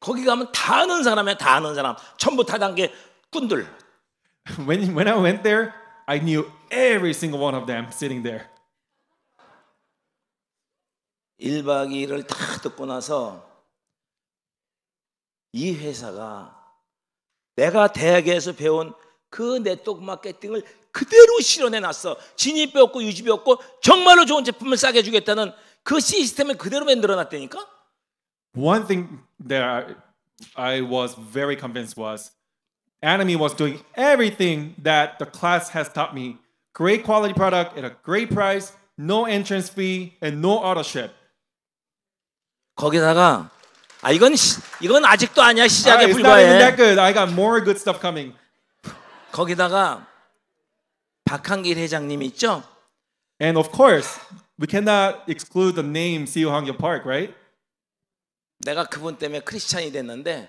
거기 가면 다 아는 사람이야, 다 아는 사람. 전부 꾼들. when, when I went there, I knew every single one of them sitting there. 1박 2일을 다 듣고 나서 이 회사가 내가 대학에서 배운 그 네트워크 마케팅을 그대로 실현해 놨어. 진입이 없고 유지비 없고 정말로 좋은 제품을 싸게 주겠다는 그 시스템을 그대로 만들어 놨다니까? One thing that I was very convinced was Anime was doing everything that the class has taught me. Great quality product at a great price, no entrance fee, and no auto ship. 거기다가 아 이건 시, 이건 아직도 아니야 시작에 right, 불과해. 거기다가 박한길 회장님 있죠? And of course, we cannot exclude the name Seo Hangyo Park, right? 내가 그분 때문에 크리스찬이 됐는데.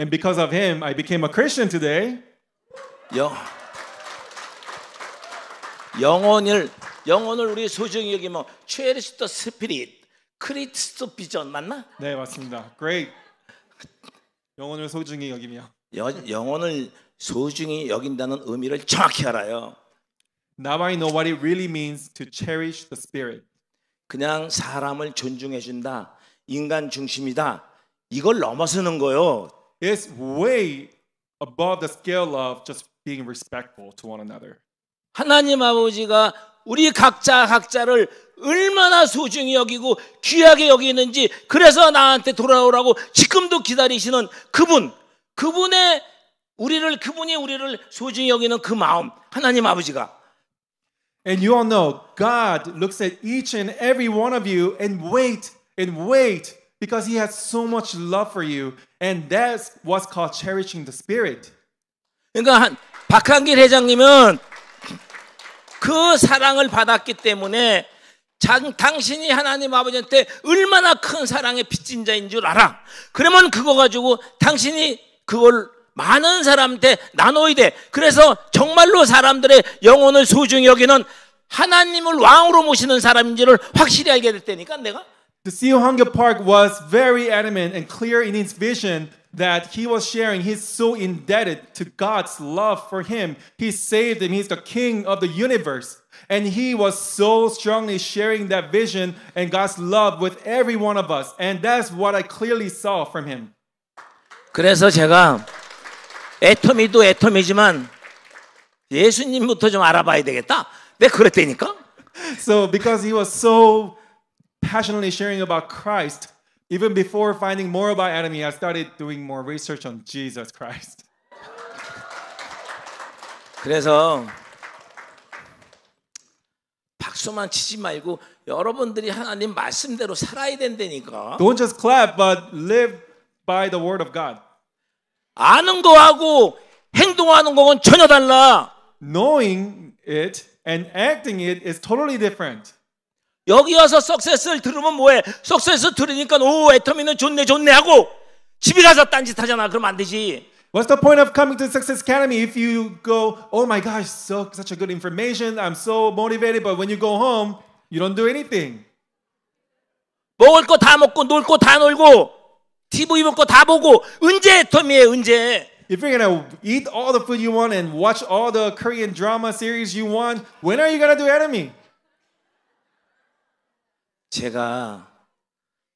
And because of him, I became a Christian today. 영 영혼을 영혼을 우리 소중히 여기면 최리스도 스피릿. 크리스토 비전 맞나? 네 맞습니다. Great. 영혼을 소중히 여기며 여, 영혼을 소중히 여긴다는 의미를 정확히 알아요. Now I know what it really means to cherish the spirit. 그냥 사람을 존중해 준다. 인간 중심이다. 이걸 넘어서는 거요. It's way above the scale of just being respectful to one another. 하나님 아버지가 우리 각자 각자를 얼마나 소중히 여기고 귀하게 여기는지 그래서 나한테 돌아오라고 지금도 기다리시는 그분 그분의 우리를 그분이 우리를 소중히 여기는 그 마음 하나님 아버지가 And you all know God looks at each and every one of you and wait and wait because he has so much love for you and that's what's called cherishing the spirit. 그러니까 박한길 회장님은 그 사랑을 받았기 때문에 장, 당신이 하나님 아버지한테 얼마나 큰 사랑의 빚진 자인 줄 알아. 그러면 그거 가지고 당신이 그걸 많은 사람한테 나눠야 돼. 그래서 정말로 사람들의 영혼을 소중히 여기는 하나님을 왕으로 모시는 사람인지를 확실히 알게 됐다니까 내가. The CEO Hangyo Park was very adamant and clear in his vision that he was sharing, he's so indebted to God's love for him. He saved him, he's the king of the universe. And he was so strongly sharing that vision and God's love with every one of us. And that's what I clearly saw from him. 그래서 제가 애터미도 애터미지만 예수님부터 좀 알아봐야 되겠다. 내가 그랬다니까. So because he was so passionately sharing about Christ, even before finding more about enemy, I started doing more research on Jesus Christ. 그래서 박수만 치지 말고 여러분들이 하나님 말씀대로 살아야 된다니까. Don't just clap, but live by the word of God. 아는 거하고 행동하는 거는 전혀 달라. Knowing it and acting it is totally different. 여기 와서 석세스를 들으면 뭐해? 석세스 들으니까 오 애터미는 좋네 좋네 하고 집에 가서 딴짓 하잖아. 그럼 안 되지. What's the point of coming to the Success Academy if you go, oh my gosh, so, such a good information, I'm so motivated, but when you go home, you don't do anything. 먹을 거 다 먹고 놀 거 다 놀고 TV 볼 거 다 보고 언제 애터미에 언제? If you're gonna eat all the food you want and watch all the Korean drama series you want, when are you gonna do enemy? 제가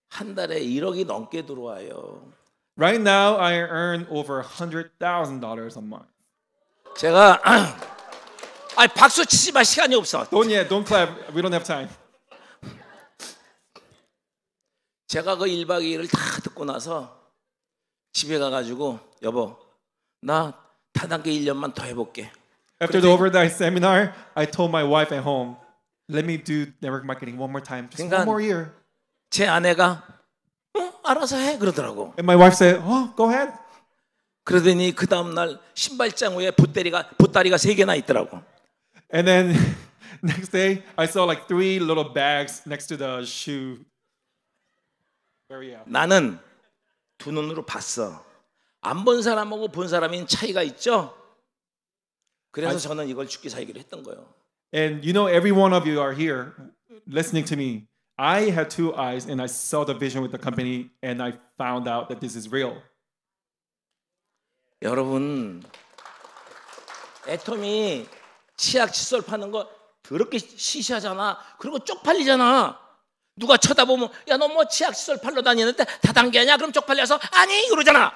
한 달에 1억이 넘게 들어와요. Right now I earn over $100,000 a month. 제가 아 박수 치지 마 시간이 없어. Don't yet, don't clap. We don't have time. 제가 그 1박 2일을 다 듣고 나서 집에 가 가지고 여보 나 타단계 1년만 더해 볼게. After the overnight seminar, I told my wife at home Let me do network marketing one more time. Just one 그러니까 more year. 제 아내가 응, 알아서 해 그러더라고. And my wife said, "Oh, go ahead." 그러더니 그 다음 날 신발장 위에 보따리가 보따리가 세 개나 있더라고. And then next day I saw like three little bags next to the shoe area. 나는 두 눈으로 봤어. 안 본 사람하고 본 사람인 차이가 있죠. 그래서 저는 이걸 죽기 살기로 했던 거예요. And you know, every one of you are here listening to me. I had two eyes and I saw the vision with the company and I found out that this is real. 여러분, 애톰이 치약 칫솔 파는 거 더럽게 시시하잖아. 그리고 쪽팔리잖아. 누가 쳐다보면 야 너 뭐 치약 칫솔 팔러 다니는데 다단계냐? 그럼 쪽팔려서 아니 그러잖아.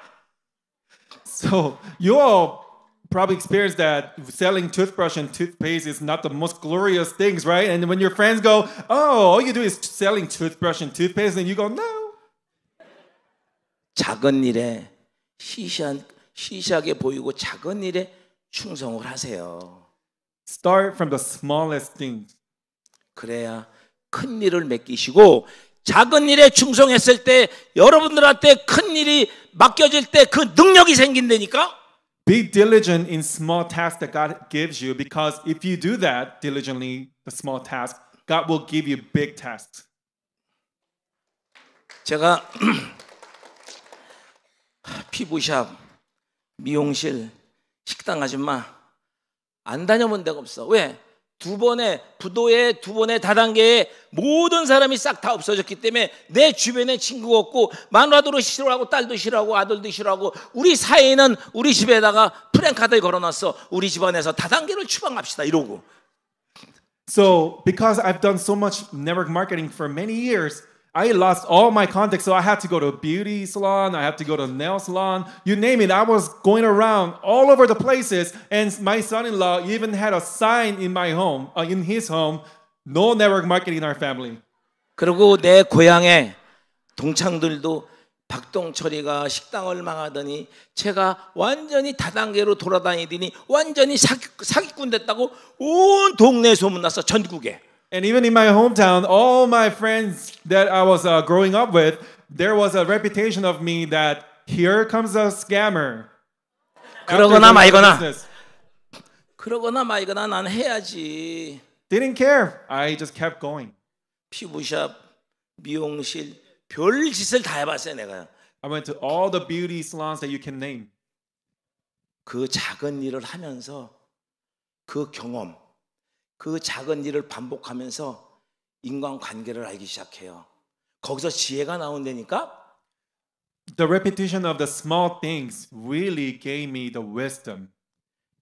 So you're a probably experienced that selling toothbrush and toothpaste is not the most glorious things, right? And when your friends go, "Oh, all you do is selling toothbrush and toothpaste," and you go, "No." 작은 일에 시시한 시시하게 보이고 작은 일에 충성을 하세요. Start from the smallest t h i n g 그래야 큰 일을 맡기시고 작은 일에 충성했을 때 여러분들한테 큰 일이 맡겨질 때 그 능력이 생긴다니까. Be diligent in small tasks that God gives you because if you do that diligently, the small tasks, God will give you big tasks. 제가 피부샵, 미용실, 식당 아줌마 안 다녀본 데가 없어. 왜? 두 번의 부도에 두 번의 다단계에 모든 사람이 싹 다 없어졌기 때문에 내 주변에 친구가 없고 마누라도 싫어하고 딸도 싫어하고 아들도 싫어하고 우리 사이에는 우리 집에다가 프랭카드를 걸어놨어 우리 집안에서 다단계를 추방합시다 이러고 So because I've done so much network marketing for many years I lost all my contacts, so I had to go to a beauty salon, I had to go to a nail salon, you name it. I was going around all over the places, and my son-in-law even had a sign in my home, uh, in his home, no network marketing in our family. 그리고 내 고향에 동창들도 박동철이가 식당을 망하더니 제가 완전히 다단계로 돌아다니더니 완전히 사기, 사기꾼 됐다고 온 동네에 소문났어 전국에. And even in my hometown, all my friends that I was uh, growing up with, there was a reputation of me that here comes a scammer. 그러거나 말거나. 그러거나 말거나 난 해야지. Didn't care. I just kept going. 피부샵, 미용실, 별 짓을 다 해봤어요 내가. I went to all the beauty salons that you can name. 그 작은 일을 하면서 그 경험. 그 작은 일을 반복하면서 인간관계를 알기 시작해요. 거기서 지혜가 나온다니까? The repetition of the small things really gave me the wisdom.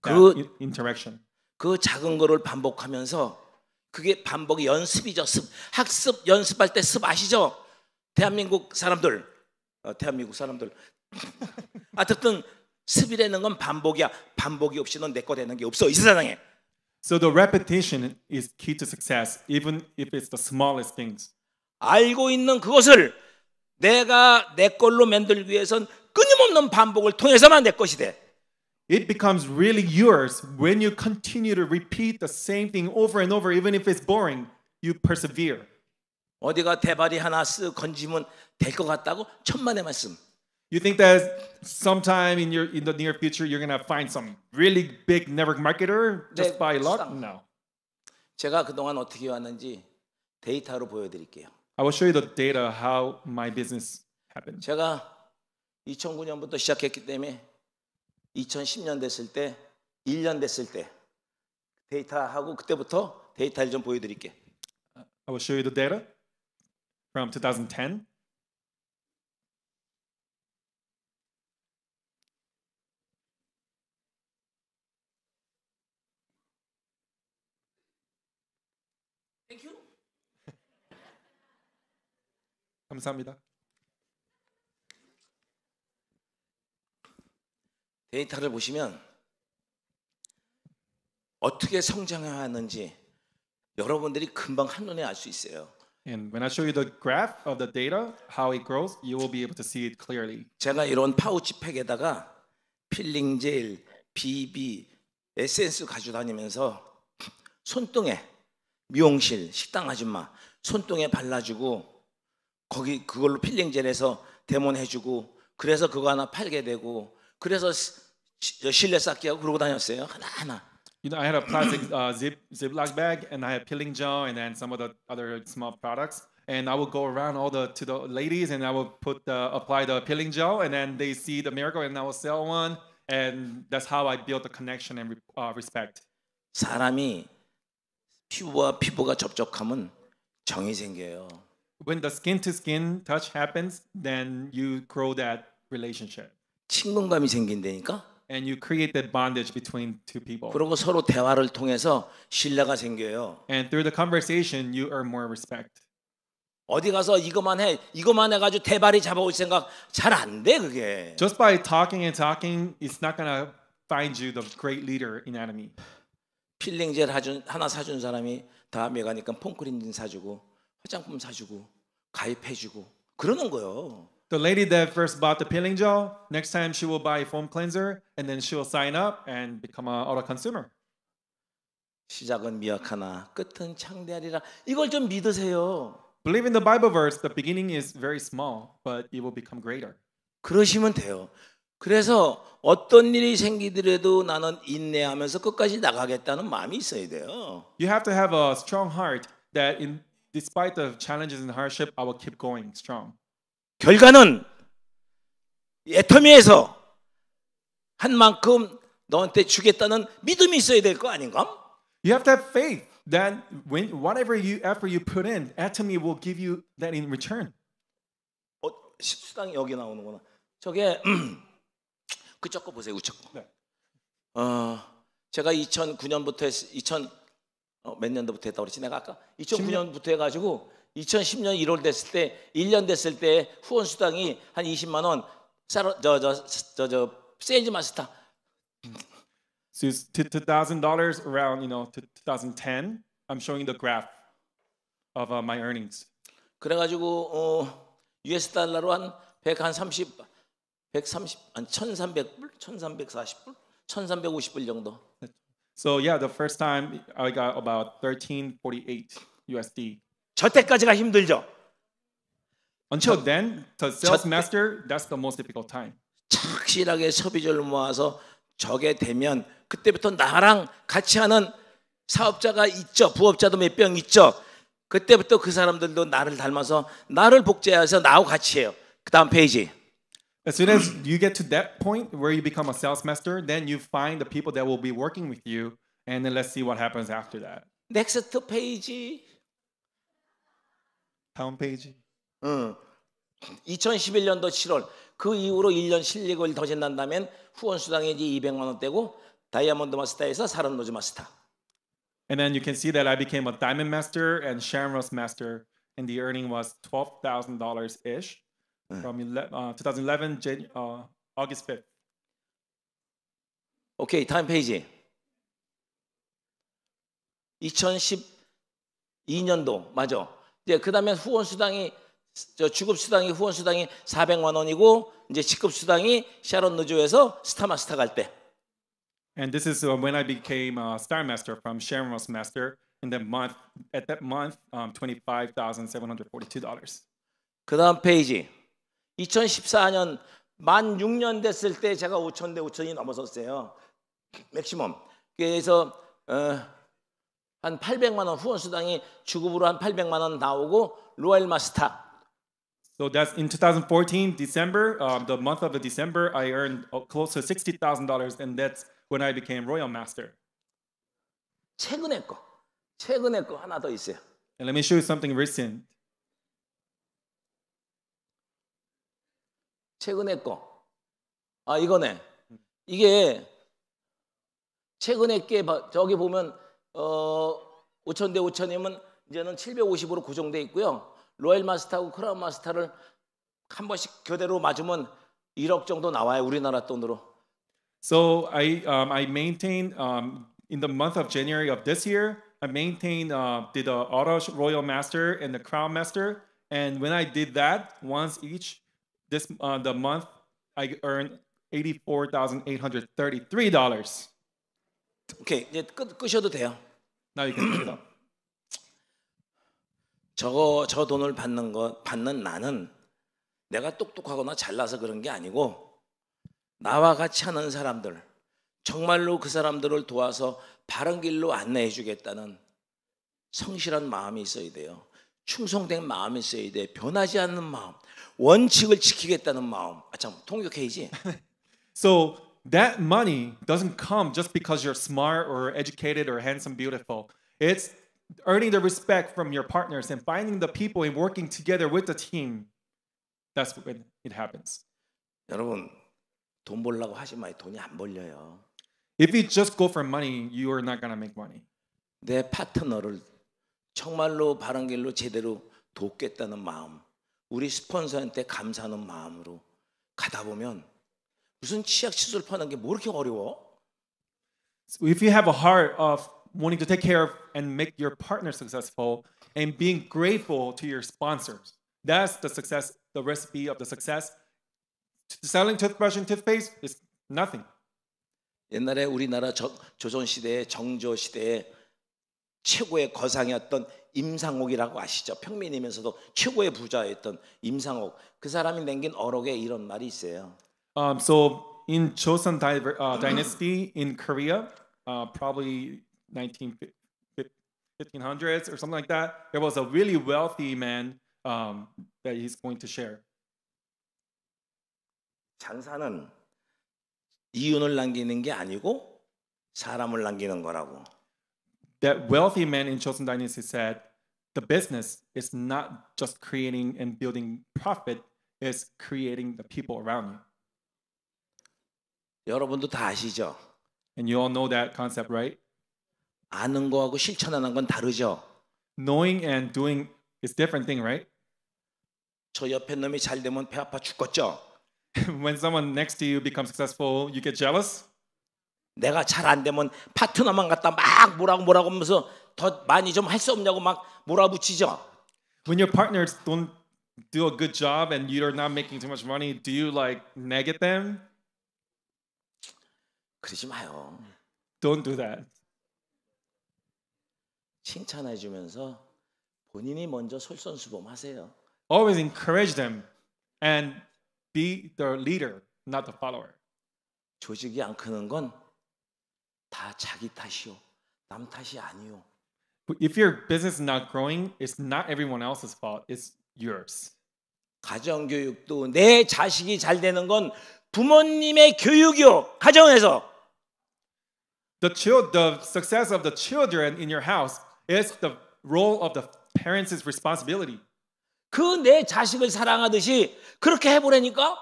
그 interaction. 그 작은 거를 반복하면서 그게 반복이 연습이죠. 습. 학습 연습할 때 습 아시죠? 대한민국 사람들. 어, 대한민국 사람들. 어쨌든 습이라는 건 반복이야. 반복이 없이는 내거 되는 게 없어. 이 세상에. So the repetition is key to success, even if it's the smallest things. 알고 있는 그것을 내가 내 걸로 만들기 위해선 끊임없는 반복을 통해서만 내 것이 돼. It becomes really yours when you continue to repeat the same thing over and over, even if it's boring. You persevere. 어디가 대발이 하나 쓰 건지면 될 것 같다고 천만의 말씀. You think that sometime in your in the near future you're gonna find some really big network marketer just by luck? No. 제가 그동안 어떻게 왔는지 데이터로 보여드릴게요. I will show you the data how my business happened. 제가 2009년부터 시작했기 때문에 2010년 됐을 때, 1년 됐을 때 데이터하고 그때부터 데이터를 좀 보여드릴게. I will show you the data from 2010. 땡큐. 감사합니다. 데이터를 보시면 어떻게 성장하는지 여러분들이 금방 한눈에 알 수 있어요. And when I show you the graph of the data, how it grows, you will be able to see it clearly. 제가 이런 파우치 팩에다가 필링 젤, 비비, 에센스 가지고 다니면서 손등에 미용실, 식당 아줌마 손등에 발라주고 거기 그걸로 필링젤에서 데몬해주고 그래서 그거 하나 팔게 되고 그래서 실내 쌓기하고 그러고 다녔어요 하나하나. You know, I had a plastic uh, zip Ziploc bag, and I had peeling gel, and then some of the other small products. And I would go around all the to the ladies, and I would put the, apply the peeling gel, and then they see the miracle, and I would sell one, and that's how I built the connection and uh, respect. 사람이 피부와 피부가 접촉하면 정이 생겨요. When the skin to skin touch happens, then you grow that relationship. 친근감이 생긴다니까? And you create that bondage between two people. 그리고 서로 대화를 통해서 신뢰가 생겨요. And through the conversation, you earn more respect. 어디 가서 이것만 해, 이것만 해가지고 대발이 잡아올 생각 잘 안 돼 그게. Just by talking and talking, it's not gonna find you the great leader in enemy. 필링젤 하나 사준 사람이 다음에 가니까 폼크림 사주고 화장품 사주고 가입해주고 그러는 거예요. The lady that first bought the peeling gel, next time she will buy a foam cleanser, and then she will sign up and become an auto consumer. 시작은 미약하나 끝은 창대하리라. 이걸 좀 믿으세요. Believe in the Bible verse. The beginning is very small, but it will become greater. 그러시면 돼요. 그래서 어떤 일이 생기더라도 나는 인내하면서 끝까지 나가겠다는 마음이 있어야 돼요. You have to have a strong heart that in despite the challenges and hardship I will keep going strong. 결과는 에터미에서 한 만큼 너한테 주겠다는 믿음이 있어야 될 거 아닌가? You have to have faith that when whatever you effort you put in, Atomy will give you that in return. 어, 수당 여기 나오는구나. 저게 음. 그쪽 거 보세요. 우측 거. 네. 어, 제가 2009년부터 했, 2000, 어, 몇 년도부터 했다고 그랬지? 내가 아까 2009년부터 해가지고 2010년 1월 됐을 때, 1년 됐을 때 후원 수당이 한 20만 원. 저 저 저 저, 저, 세일즈 마스터. So it's $2,000 around, you know, 2010. I'm showing the graph of uh, my earnings. 그래가지고 어, US 달러로 한 130. 130 1300불, 1340불, 1350불 정도. So yeah, the first time I got about 1348 USD. 저때까지가 힘들죠. Until then, the sales master, that's the most difficult time. 착실하게 소비자를 모아서 저게 되면 그때부터 나랑 같이 하는 사업자가 있죠. 부업자도 몇 명 있죠. 그때부터 그 사람들도 나를 닮아서 나를 복제해서 나하고 같이 해요. 그 다음 페이지. As soon as you get to that point where you become a sales master, then you find the people that will be working with you, and then let's see what happens after that. Next page. 다음 페이지. 응. 2011년도 7월 그 이후로 1년 실력을 더 진단다면 후원 수당이 이제 200만 되고 다이아몬드 마스터에서 사람 노즈 마스터. And then you can see that I became a diamond master and Shamrock master, and the earning was twelve thousand dollars ish. from 11, uh, 2011 Jan, uh, August 5th. 오케이 다음 페이지. 2012년도 맞아. 이제 그다음에 후원 수당이 저 주급 수당이 후원 수당이 400만 원이고 이제 직급 수당이 샤론 노조에서 스타마스터 갈 때. And this is when I became a star master from Sharon's master in that month. At that month, um, $25,742. 그다음 페이지. 2014년 만 6년 됐을 때 제가 5천 대 5천이 넘어섰어요. 맥시멈. 그래서 어, 한 800만 원 후원 수당이 주급으로 한 800만 원 나오고 로얄 마스터. So that's in 2014 December, um, the month of the December, I earned close to sixty thousand dollars, and that's when I became Royal Master. 최근에 거, 최근에 거 하나 더 있어요. And let me show you something recent. 최근에 거. 아, 이거네. 이게 최근에 게 저기 보면 어 5천 대 5천이면 이제는 750으로 고정돼 있고요. 로얄 마스터하고 크라운 마스터를 한 번씩 교대로 맞으면 1억 정도 나와요. 우리나라 돈으로. So I um, I maintained um, in the month of January of this year I maintained uh, did the auto royal master and the crown master and when I did that once each This uh, the month I earned eighty-four thousand eight hundred thirty-three dollars. 오케이 이제 끄, 끄셔도 돼요. Now you can pick it up. 저거 저 돈을 받는 것 받는 나는 내가 똑똑하거나 잘나서 그런 게 아니고 나와 같이 하는 사람들 정말로 그 사람들을 도와서 바른 길로 안내해 주겠다는 성실한 마음이 있어야 돼요. 충성된 마음이 있어야 돼. 변하지 않는 마음. 원칙을 지키겠다는 마음. 아, 참 통역해야지. so that money doesn't come just because you're smart or educated or handsome, beautiful. It's earning the respect from your partners and finding the people and working together with the team. That's when it happens. 여러분 돈 벌려고 하지 마요. 돈이 안 벌려요. If you just go for money, you are not gonna make money. 내 파트너를 정말로 바른 길로 제대로 돕겠다는 마음, 우리 스폰서한테 감사하는 마음으로 가다 보면 무슨 치약 시술 파는 게 뭐 이렇게 어려워? If you have a heart of wanting to take care of and make your partner successful and being grateful to your sponsors, that's the success, the recipe of the success. Selling toothbrush and toothpaste is nothing. 옛날에 우리나라 조, 조선 시대 정조 시대에 최고의 거상이었던 임상옥이라고 아시죠? 평민이면서도 최고의 부자였던 임상옥 그 사람이 남긴 어록에 이런 말이 있어요. Um, so in Joseon uh, dynasty in Korea, uh, probably 19, 1500s or something like that, there was a really wealthy man um, that he's going to share. 장사는 이윤을 남기는 게 아니고 사람을 남기는 거라고. that wealthy men in Joseon Dynasty said, the business is not just creating and building profit, it's creating the people around you. 여러분도 다 아시죠? And you all know that concept, right? 아는 거하고 실천하는 건 다르죠. Knowing and doing is different thing, right? 저 옆에 놈이 잘 되면 배 아파 죽겠죠. when someone next to you becomes successful, you get jealous? 내가 잘 안 되면 파트너만 갖다 막 뭐라고 뭐라고 하면서 더 많이 좀 할 수 없냐고 막 몰아붙이죠. When your partners don't do a good job and you're not making too much money, do you like nag at them? 그러지 마요. Don't do that. 칭찬해 주면서 본인이 먼저 솔선수범하세요. Always encourage them and be their leader, not the follower. 조직이 안 크는 건다 자기 탓이요. 남 탓이 아니요. If your business is not growing, it's not everyone else's fault. It's yours. 가정 교육도 내 자식이 잘 되는 건 부모님의 교육이요. 가정에서. The child, the success of the children in your house is the role of the parents' responsibility. 그내 자식을 사랑하듯이 그렇게 해보라니까.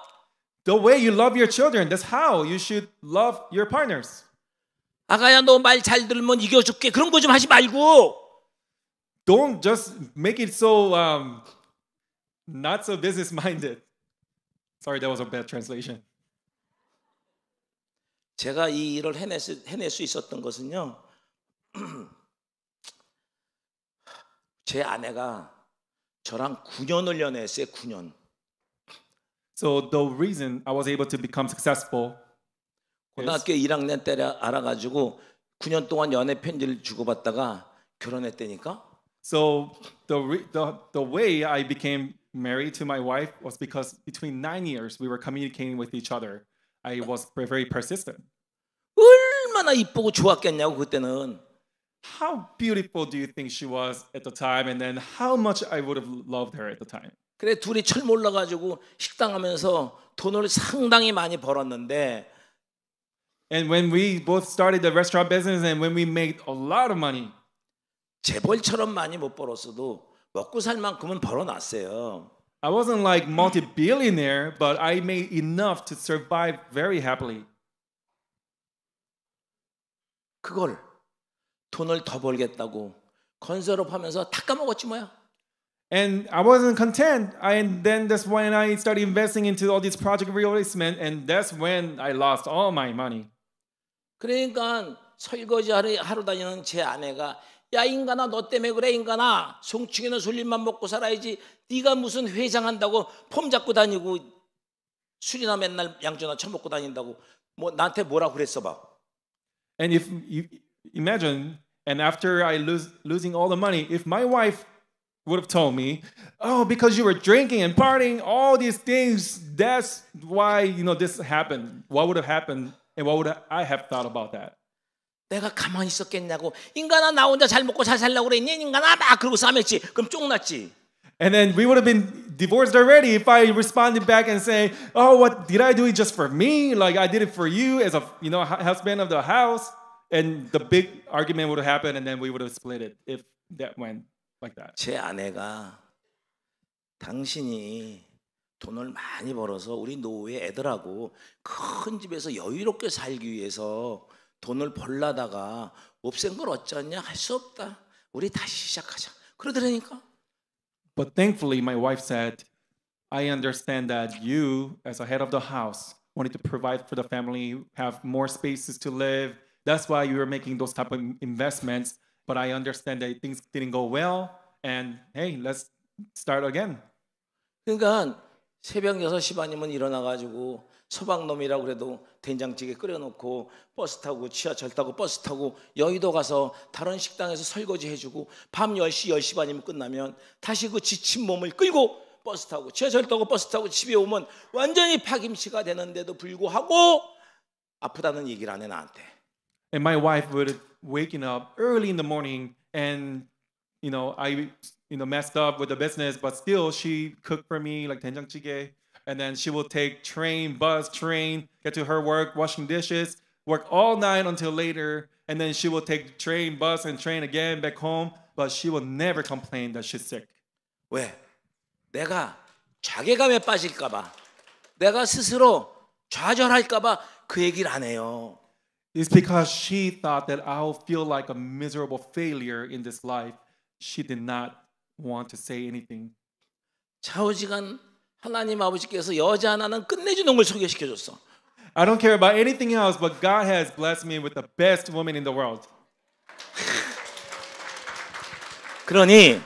The way you love your children, that's how you should love your partners. 아가야 너 말 잘 들면 이겨줄게 그런 거 좀 하지 말고. Don't just make it so um, not so business minded. Sorry, that was a bad translation. 제가 이 일을 해낼 수, 해낼 수 있었던 것은요. 제 아내가 저랑 9년을 연애했어요. 9년. So the reason I was able to become successful 고등학교 1학년 때 알아가지고 9년 동안 연애 편지를 주고받다가 결혼했다니까. So the, the the way I became married to my wife was because between nine years we were communicating with each other. I was very persistent. 얼마나 이쁘고 좋았겠냐고 그때는. How beautiful do you think she was at the time, and then how much I would have loved her at the time. 그래 둘이 철 몰라가지고 식당하면서 돈을 상당히 많이 벌었는데 And when we both started the restaurant business and when we made a lot of money, 재벌처럼 많이 못 벌었어도 먹고 살 만큼은 I wasn't like multi-billionaire, but I made enough to survive very happily. 그걸 돈을 더 벌겠다고 건설업 하면서 다 까먹었지 뭐야. And I wasn't content. I, and then that's when I started investing into all these project estate, and that's when I lost all my money. 그러니까 설거지 하러, 하러 다니는 제 아내가 야 인간아 너 때문에 그래 인간아 송충이는 술림만 먹고 살아야지 네가 무슨 회장한다고 폼 잡고 다니고 술이나 맨날 양주나 처먹고 다닌다고 뭐 나한테 뭐라 그랬어 봐. And if you imagine and after I lose losing all the money if my wife would have told me, "Oh, because you were drinking and partying all these things that's why you know this happened." What would have happened? And what would I have thought about that? 내가 가만히 있었겠냐고 인간아 나 혼자 잘 먹고 잘 살려고 그랬니 인간아 막 그러고 싸맸지 그럼 쪽났지 And then we would have been divorced already if I responded back and saying, "Oh, what did I do it just for me? Like I did it for you as a you know husband of the house." And the big argument would have happened, and then we would have split it if that went like that. 제 아내가 당신이 돈을 많이 벌어서 우리 노후에 애들하고 큰 집에서 여유롭게 살기 위해서 돈을 벌라다가 없앤 걸 어쩌냐 할 수 없다. 우리 다시 시작하자. 그러더라니까. But thankfully my wife said, I understand that you as a head of the house wanted to provide for the family, have more spaces to live. That's why you were making those type of investments, but I understand that things didn't go well and hey, let's start again. 그러니까 새벽 6시 반이면 일어나가지고 서방놈이라고 그래도 된장찌개 끓여놓고 버스 타고 지하철 타고 버스 타고 여의도 가서 다른 식당에서 설거지 해주고 밤 10시, 10시 반이면 끝나면 다시 그 지친 몸을 끌고 버스 타고 지하철 타고 버스 타고 집에 오면 완전히 파김치가 되는데도 불구하고 아프다는 얘기를 안해 나한테. And my wife would waking up early in the morning and you know, I you know messed up with the business, but still she cooked for me like doenjang jjigae, and then she will take train, bus, train, get to her work, washing dishes, work all night until later, and then she will take train, bus, and train again back home. But she will never complain that she's sick. 왜? 내가 자괴감에 빠질까봐, 내가 스스로 좌절할까봐 그 얘기를 안 해요. It's because she thought that I'll feel like a miserable failure in this life, She did not want to say anything. 좌우지간 하나님 아버지께서 여자 하나는 끝내주는 걸 소개시켜 줬어. I don't care about anything else, but God has blessed me with the best woman in the world. 그러니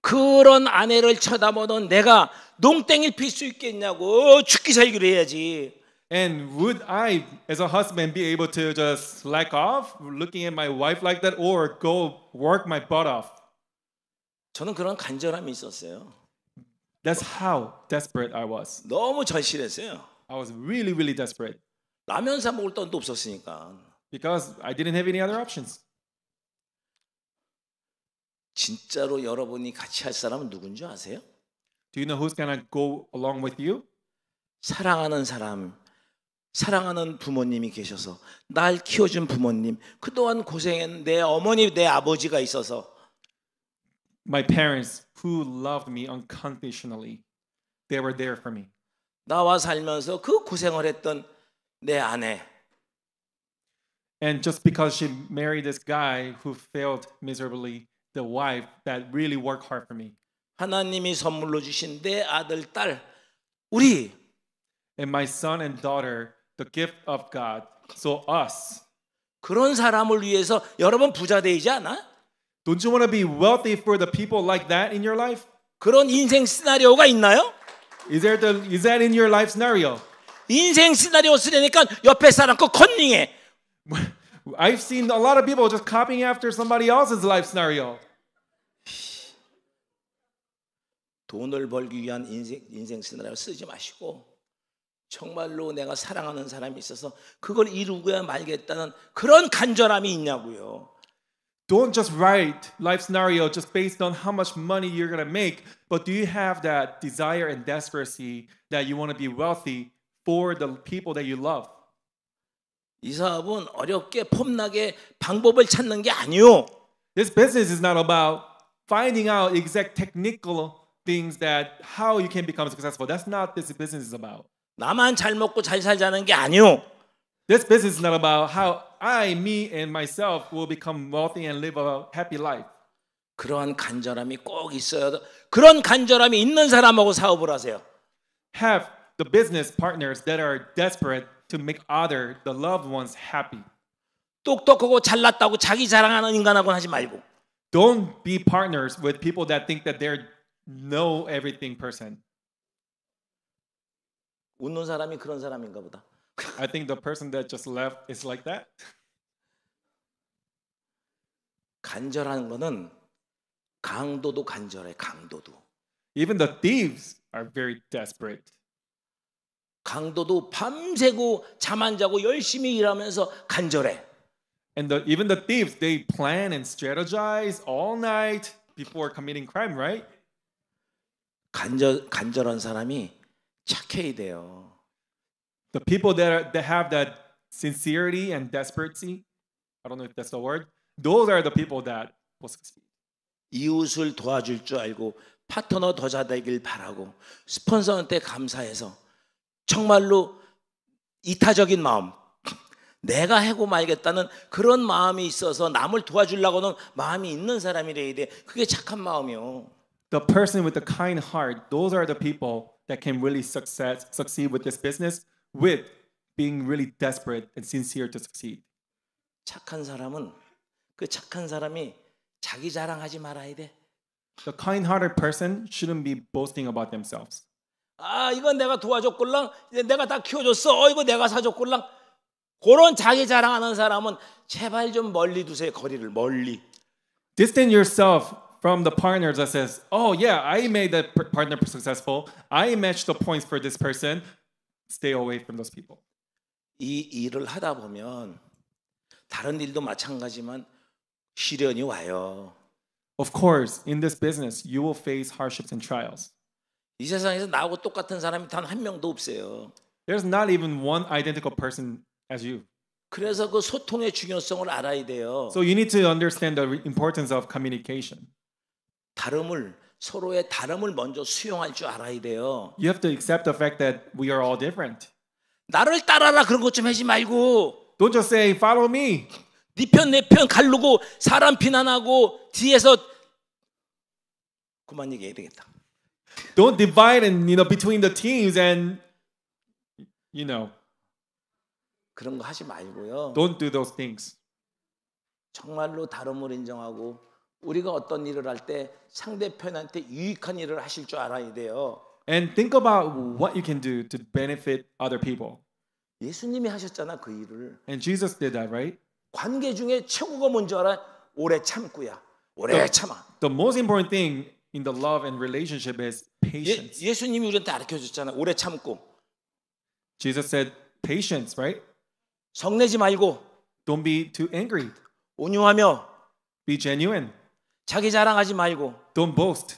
그런 아내를 쳐다보던 내가 농땡이 필 수 있겠냐고 죽기 살기로 해야지. And would I, as a husband, be able to just slack off looking at my wife like that or go work my butt off? 저는 그런 간절함이 있었어요. That's how desperate I was. 너무 절실했어요. I was really, really desperate. 라면 먹을 돈도 없었으니까. Because I didn't have any other options. 진짜로 여러분이 같이 할 사람은 누군지 아세요? Do you know who's gonna go along with you? 사랑하는 사람, 사랑하는 부모님이 계셔서 날 키워준 부모님 그동안 고생한 내 어머니 내 아버지가 있어서 My parents who loved me unconditionally. They were there for me. 나와 살면서 그 고생을 했던 내 아내 And just because she married this guy who failed miserably, the wife that really worked hard for me. 하나님이 선물로 주신 내 아들 딸 우리 And my son and daughter the gift of God. So us. 그런 사람을 위해서 여러분 부자 되지 않아? Don't you want to be wealthy for the people like that in your life? 그런 인생 시나리오가 있나요? Is there the is that in your life scenario? 인생 시나리오 쓰려니까 옆에 사람 거 컨닝해. I've seen a lot of people just copying after somebody else's life scenario. 돈을 벌기 위한 인생 인생 시나리오 쓰지 마시고 정말로 내가 사랑하는 사람이 있어서 그걸 이루고야 말겠다는 그런 간절함이 있냐고요. Don't just write life scenario just based on how much money you're gonna make, but do you have that desire and desperacy that you want to be wealthy for the people that you love? 이 사업은 어렵게 폼나게 방법을 찾는 게 아니요. This business is not about finding out exact technical things that how you can become successful. That's not this business is about. 나만 잘 먹고 잘 살자는 게 아니요. This business is not about how I, me, and myself will become wealthy and live a happy life. 그러한 간절함이 꼭 있어야 그런 간절함이 있는 사람하고 사업을 하세요. Have the business partners that are desperate to make other the loved ones happy. 똑똑하고 잘났다고 자기 자랑하는 인간하고는 하지 말고. Don't be partners with people that think that they're know everything person. 웃는 사람이 그런 사람인가 보다. I think the person that just left is like that. 간절한 거는 강도도 간절해. 강도도. Even the thieves are very desperate. 강도도 밤새고 잠 안 자고 열심히 일하면서 간절해. And the, even the thieves, they plan and strategize all night before committing crime, right? 간절 간절한 사람이 착해야 돼요. The people that are, that have that sincerity and desperacy, I don't know if that's the word. Those are the people that will succeed. 이웃을 도와줄 줄 알고 파트너 더잘 되길 바라고 스폰서한테 감사해서 정말로 이타적인 마음, 내가 해고 말겠다는 그런 마음이 있어서 남을 도와주려고는 마음이 있는 사람이래야 돼. 그게 착한 마음이요. The person with the kind heart, those are the people that can really success, succeed with this business with being really desperate and sincere to succeed. 착한 사람은 그 착한 사람이 자기 자랑하지 말아야 돼. The kind-hearted person shouldn't be boasting about themselves. 아, 이건 내가 도와줬꼴랑 내가 다 키워줬어. 어, 이거 내가 사줬꼴랑 그런 자기 자랑하는 사람은 제발 좀 멀리 두세요. 거리를 멀리. Distance yourself from the partners that says, "Oh yeah, I made that partner successful. I matched the points for this person." Stay away from those people. 이 일을 하다 보면 다른 일도 마찬가지만 시련이 와요. Of course, in this business, you will face hardships and trials. 이 세상에서 나하고 똑같은 사람이 명도 없어요. There's not even one identical person as you. 그래서 그 소통의 중요성을 알아야 돼요. So you need to understand the importance of communication. 다름을 서로의 다름을 먼저 수용할 줄 알아야 돼요. You have to accept the fact that we are all different. 나를 따라라 그런 것 좀 하지 말고. Don't just say follow me. 네편 내편 네편 갈르고 사람 비난하고 뒤에서 그만 얘기해야 되겠다. Don't divide and you know between the teams and you know. 그런 거 하지 말고요. Don't do those things. 정말로 다름을 인정하고 우리가 어떤 일을 할 때 상대편한테 유익한 일을 하실 줄 알아야 돼요. And think about what you can do to benefit other people. 예수님이 하셨잖아 그 일을. And Jesus did that, right? 관계 중에 최고가 뭔지 알아? 오래 참고야. 오래 the, 참아. The most important thing in the love and relationship is patience. 예, 예수님이 우리한테 가르쳐 줬잖아. 오래 참고. Jesus said patience, right? 성내지 말고. Don't be too angry. 온유하며. Be genuine. 자기 자랑하지 말고 Don't boast.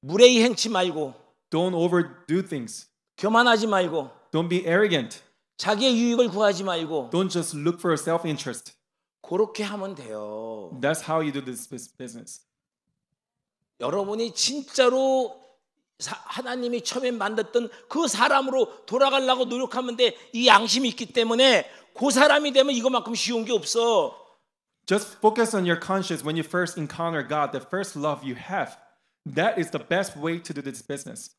무례히 행치 말고 Don't overdo things. 교만하지 말고 Don't be arrogant. 자기의 유익을 구하지 말고 Don't just look for self interest. 그렇게 하면 돼요. That's how you do this business. 여러분이 진짜로 하나님이 처음에 만났던 그 사람으로 돌아가려고 노력하면 돼. 이 양심이 있기 때문에 그 사람이 되면 이거만큼 쉬운 게 없어. Just focus on your conscience when you first encounter God, the first love you have. That is the best way to do this business.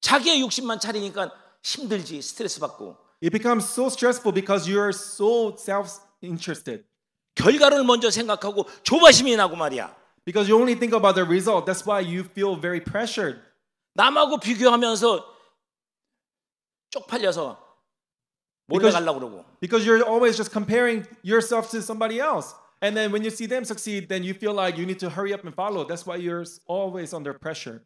자기의 욕심만 차리니까 힘들지 스트레스 받고. It becomes so stressful because you are so self-interested. 결과를 먼저 생각하고 조바심이 나고 말이야. Because you only think about the result. That's why you feel very pressured. 남하고 비교하면서 쪽팔려서 몰래 가려고 그러고. Because you're always just comparing yourself to somebody else. And then when you see them succeed, then you feel like you need to hurry up and follow. That's why you're always under pressure.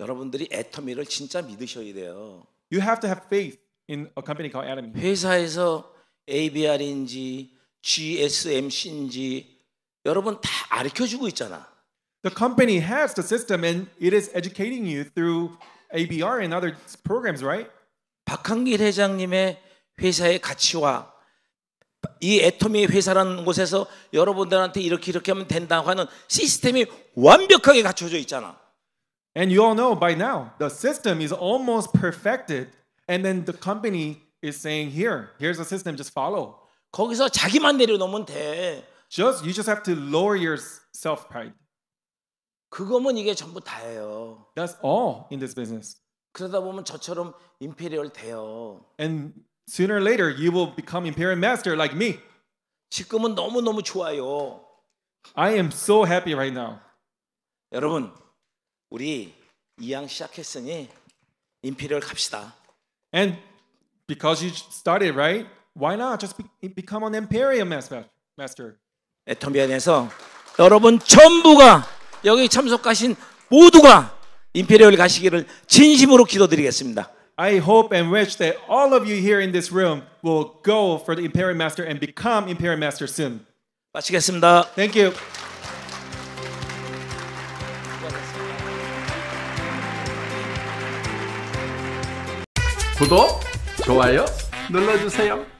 여러분들이 애터미를 진짜 믿으셔야 돼요. You have to have faith in a company called Atomy. 회사에서 ABR인지 GSMC인지 여러분 다 가르쳐 주고 있잖아. The company has the system and it is educating you through ABR and other programs, right? 박한길 회장님의 회사의 가치와 이 애터미 회사라는 곳에서 여러분들한테 이렇게 이렇게 하면 된다고 하는 시스템이 완벽하게 갖춰져 있잖아. And you all know by now the system is almost perfected and then the company is saying here here's a system just follow. 거기서 자기만 내려놓으면 돼. Just you just have to lower your self pride. 그거면 이게 전부 다예요. That's all in this business. 그러다 보면 저처럼 임페리얼 돼요. And Sooner or later, you will become imperial master like me. 지금은 너무 너무 좋아요. I am so happy right now. 여러분, 우리 이양 시작했으니 임피리얼 갑시다. And because you started right, why not just be, become an imperial master? 에텀비안에서 여러분 전부가 여기 참석하신 모두가 임페리얼 가시기를 진심으로 기도드리겠습니다. I hope and wish that all of you here in this room will go for the Imperial Master and become Imperial Master soon. 마치겠습니다. Thank you. 구독, 좋아요 눌러주세요.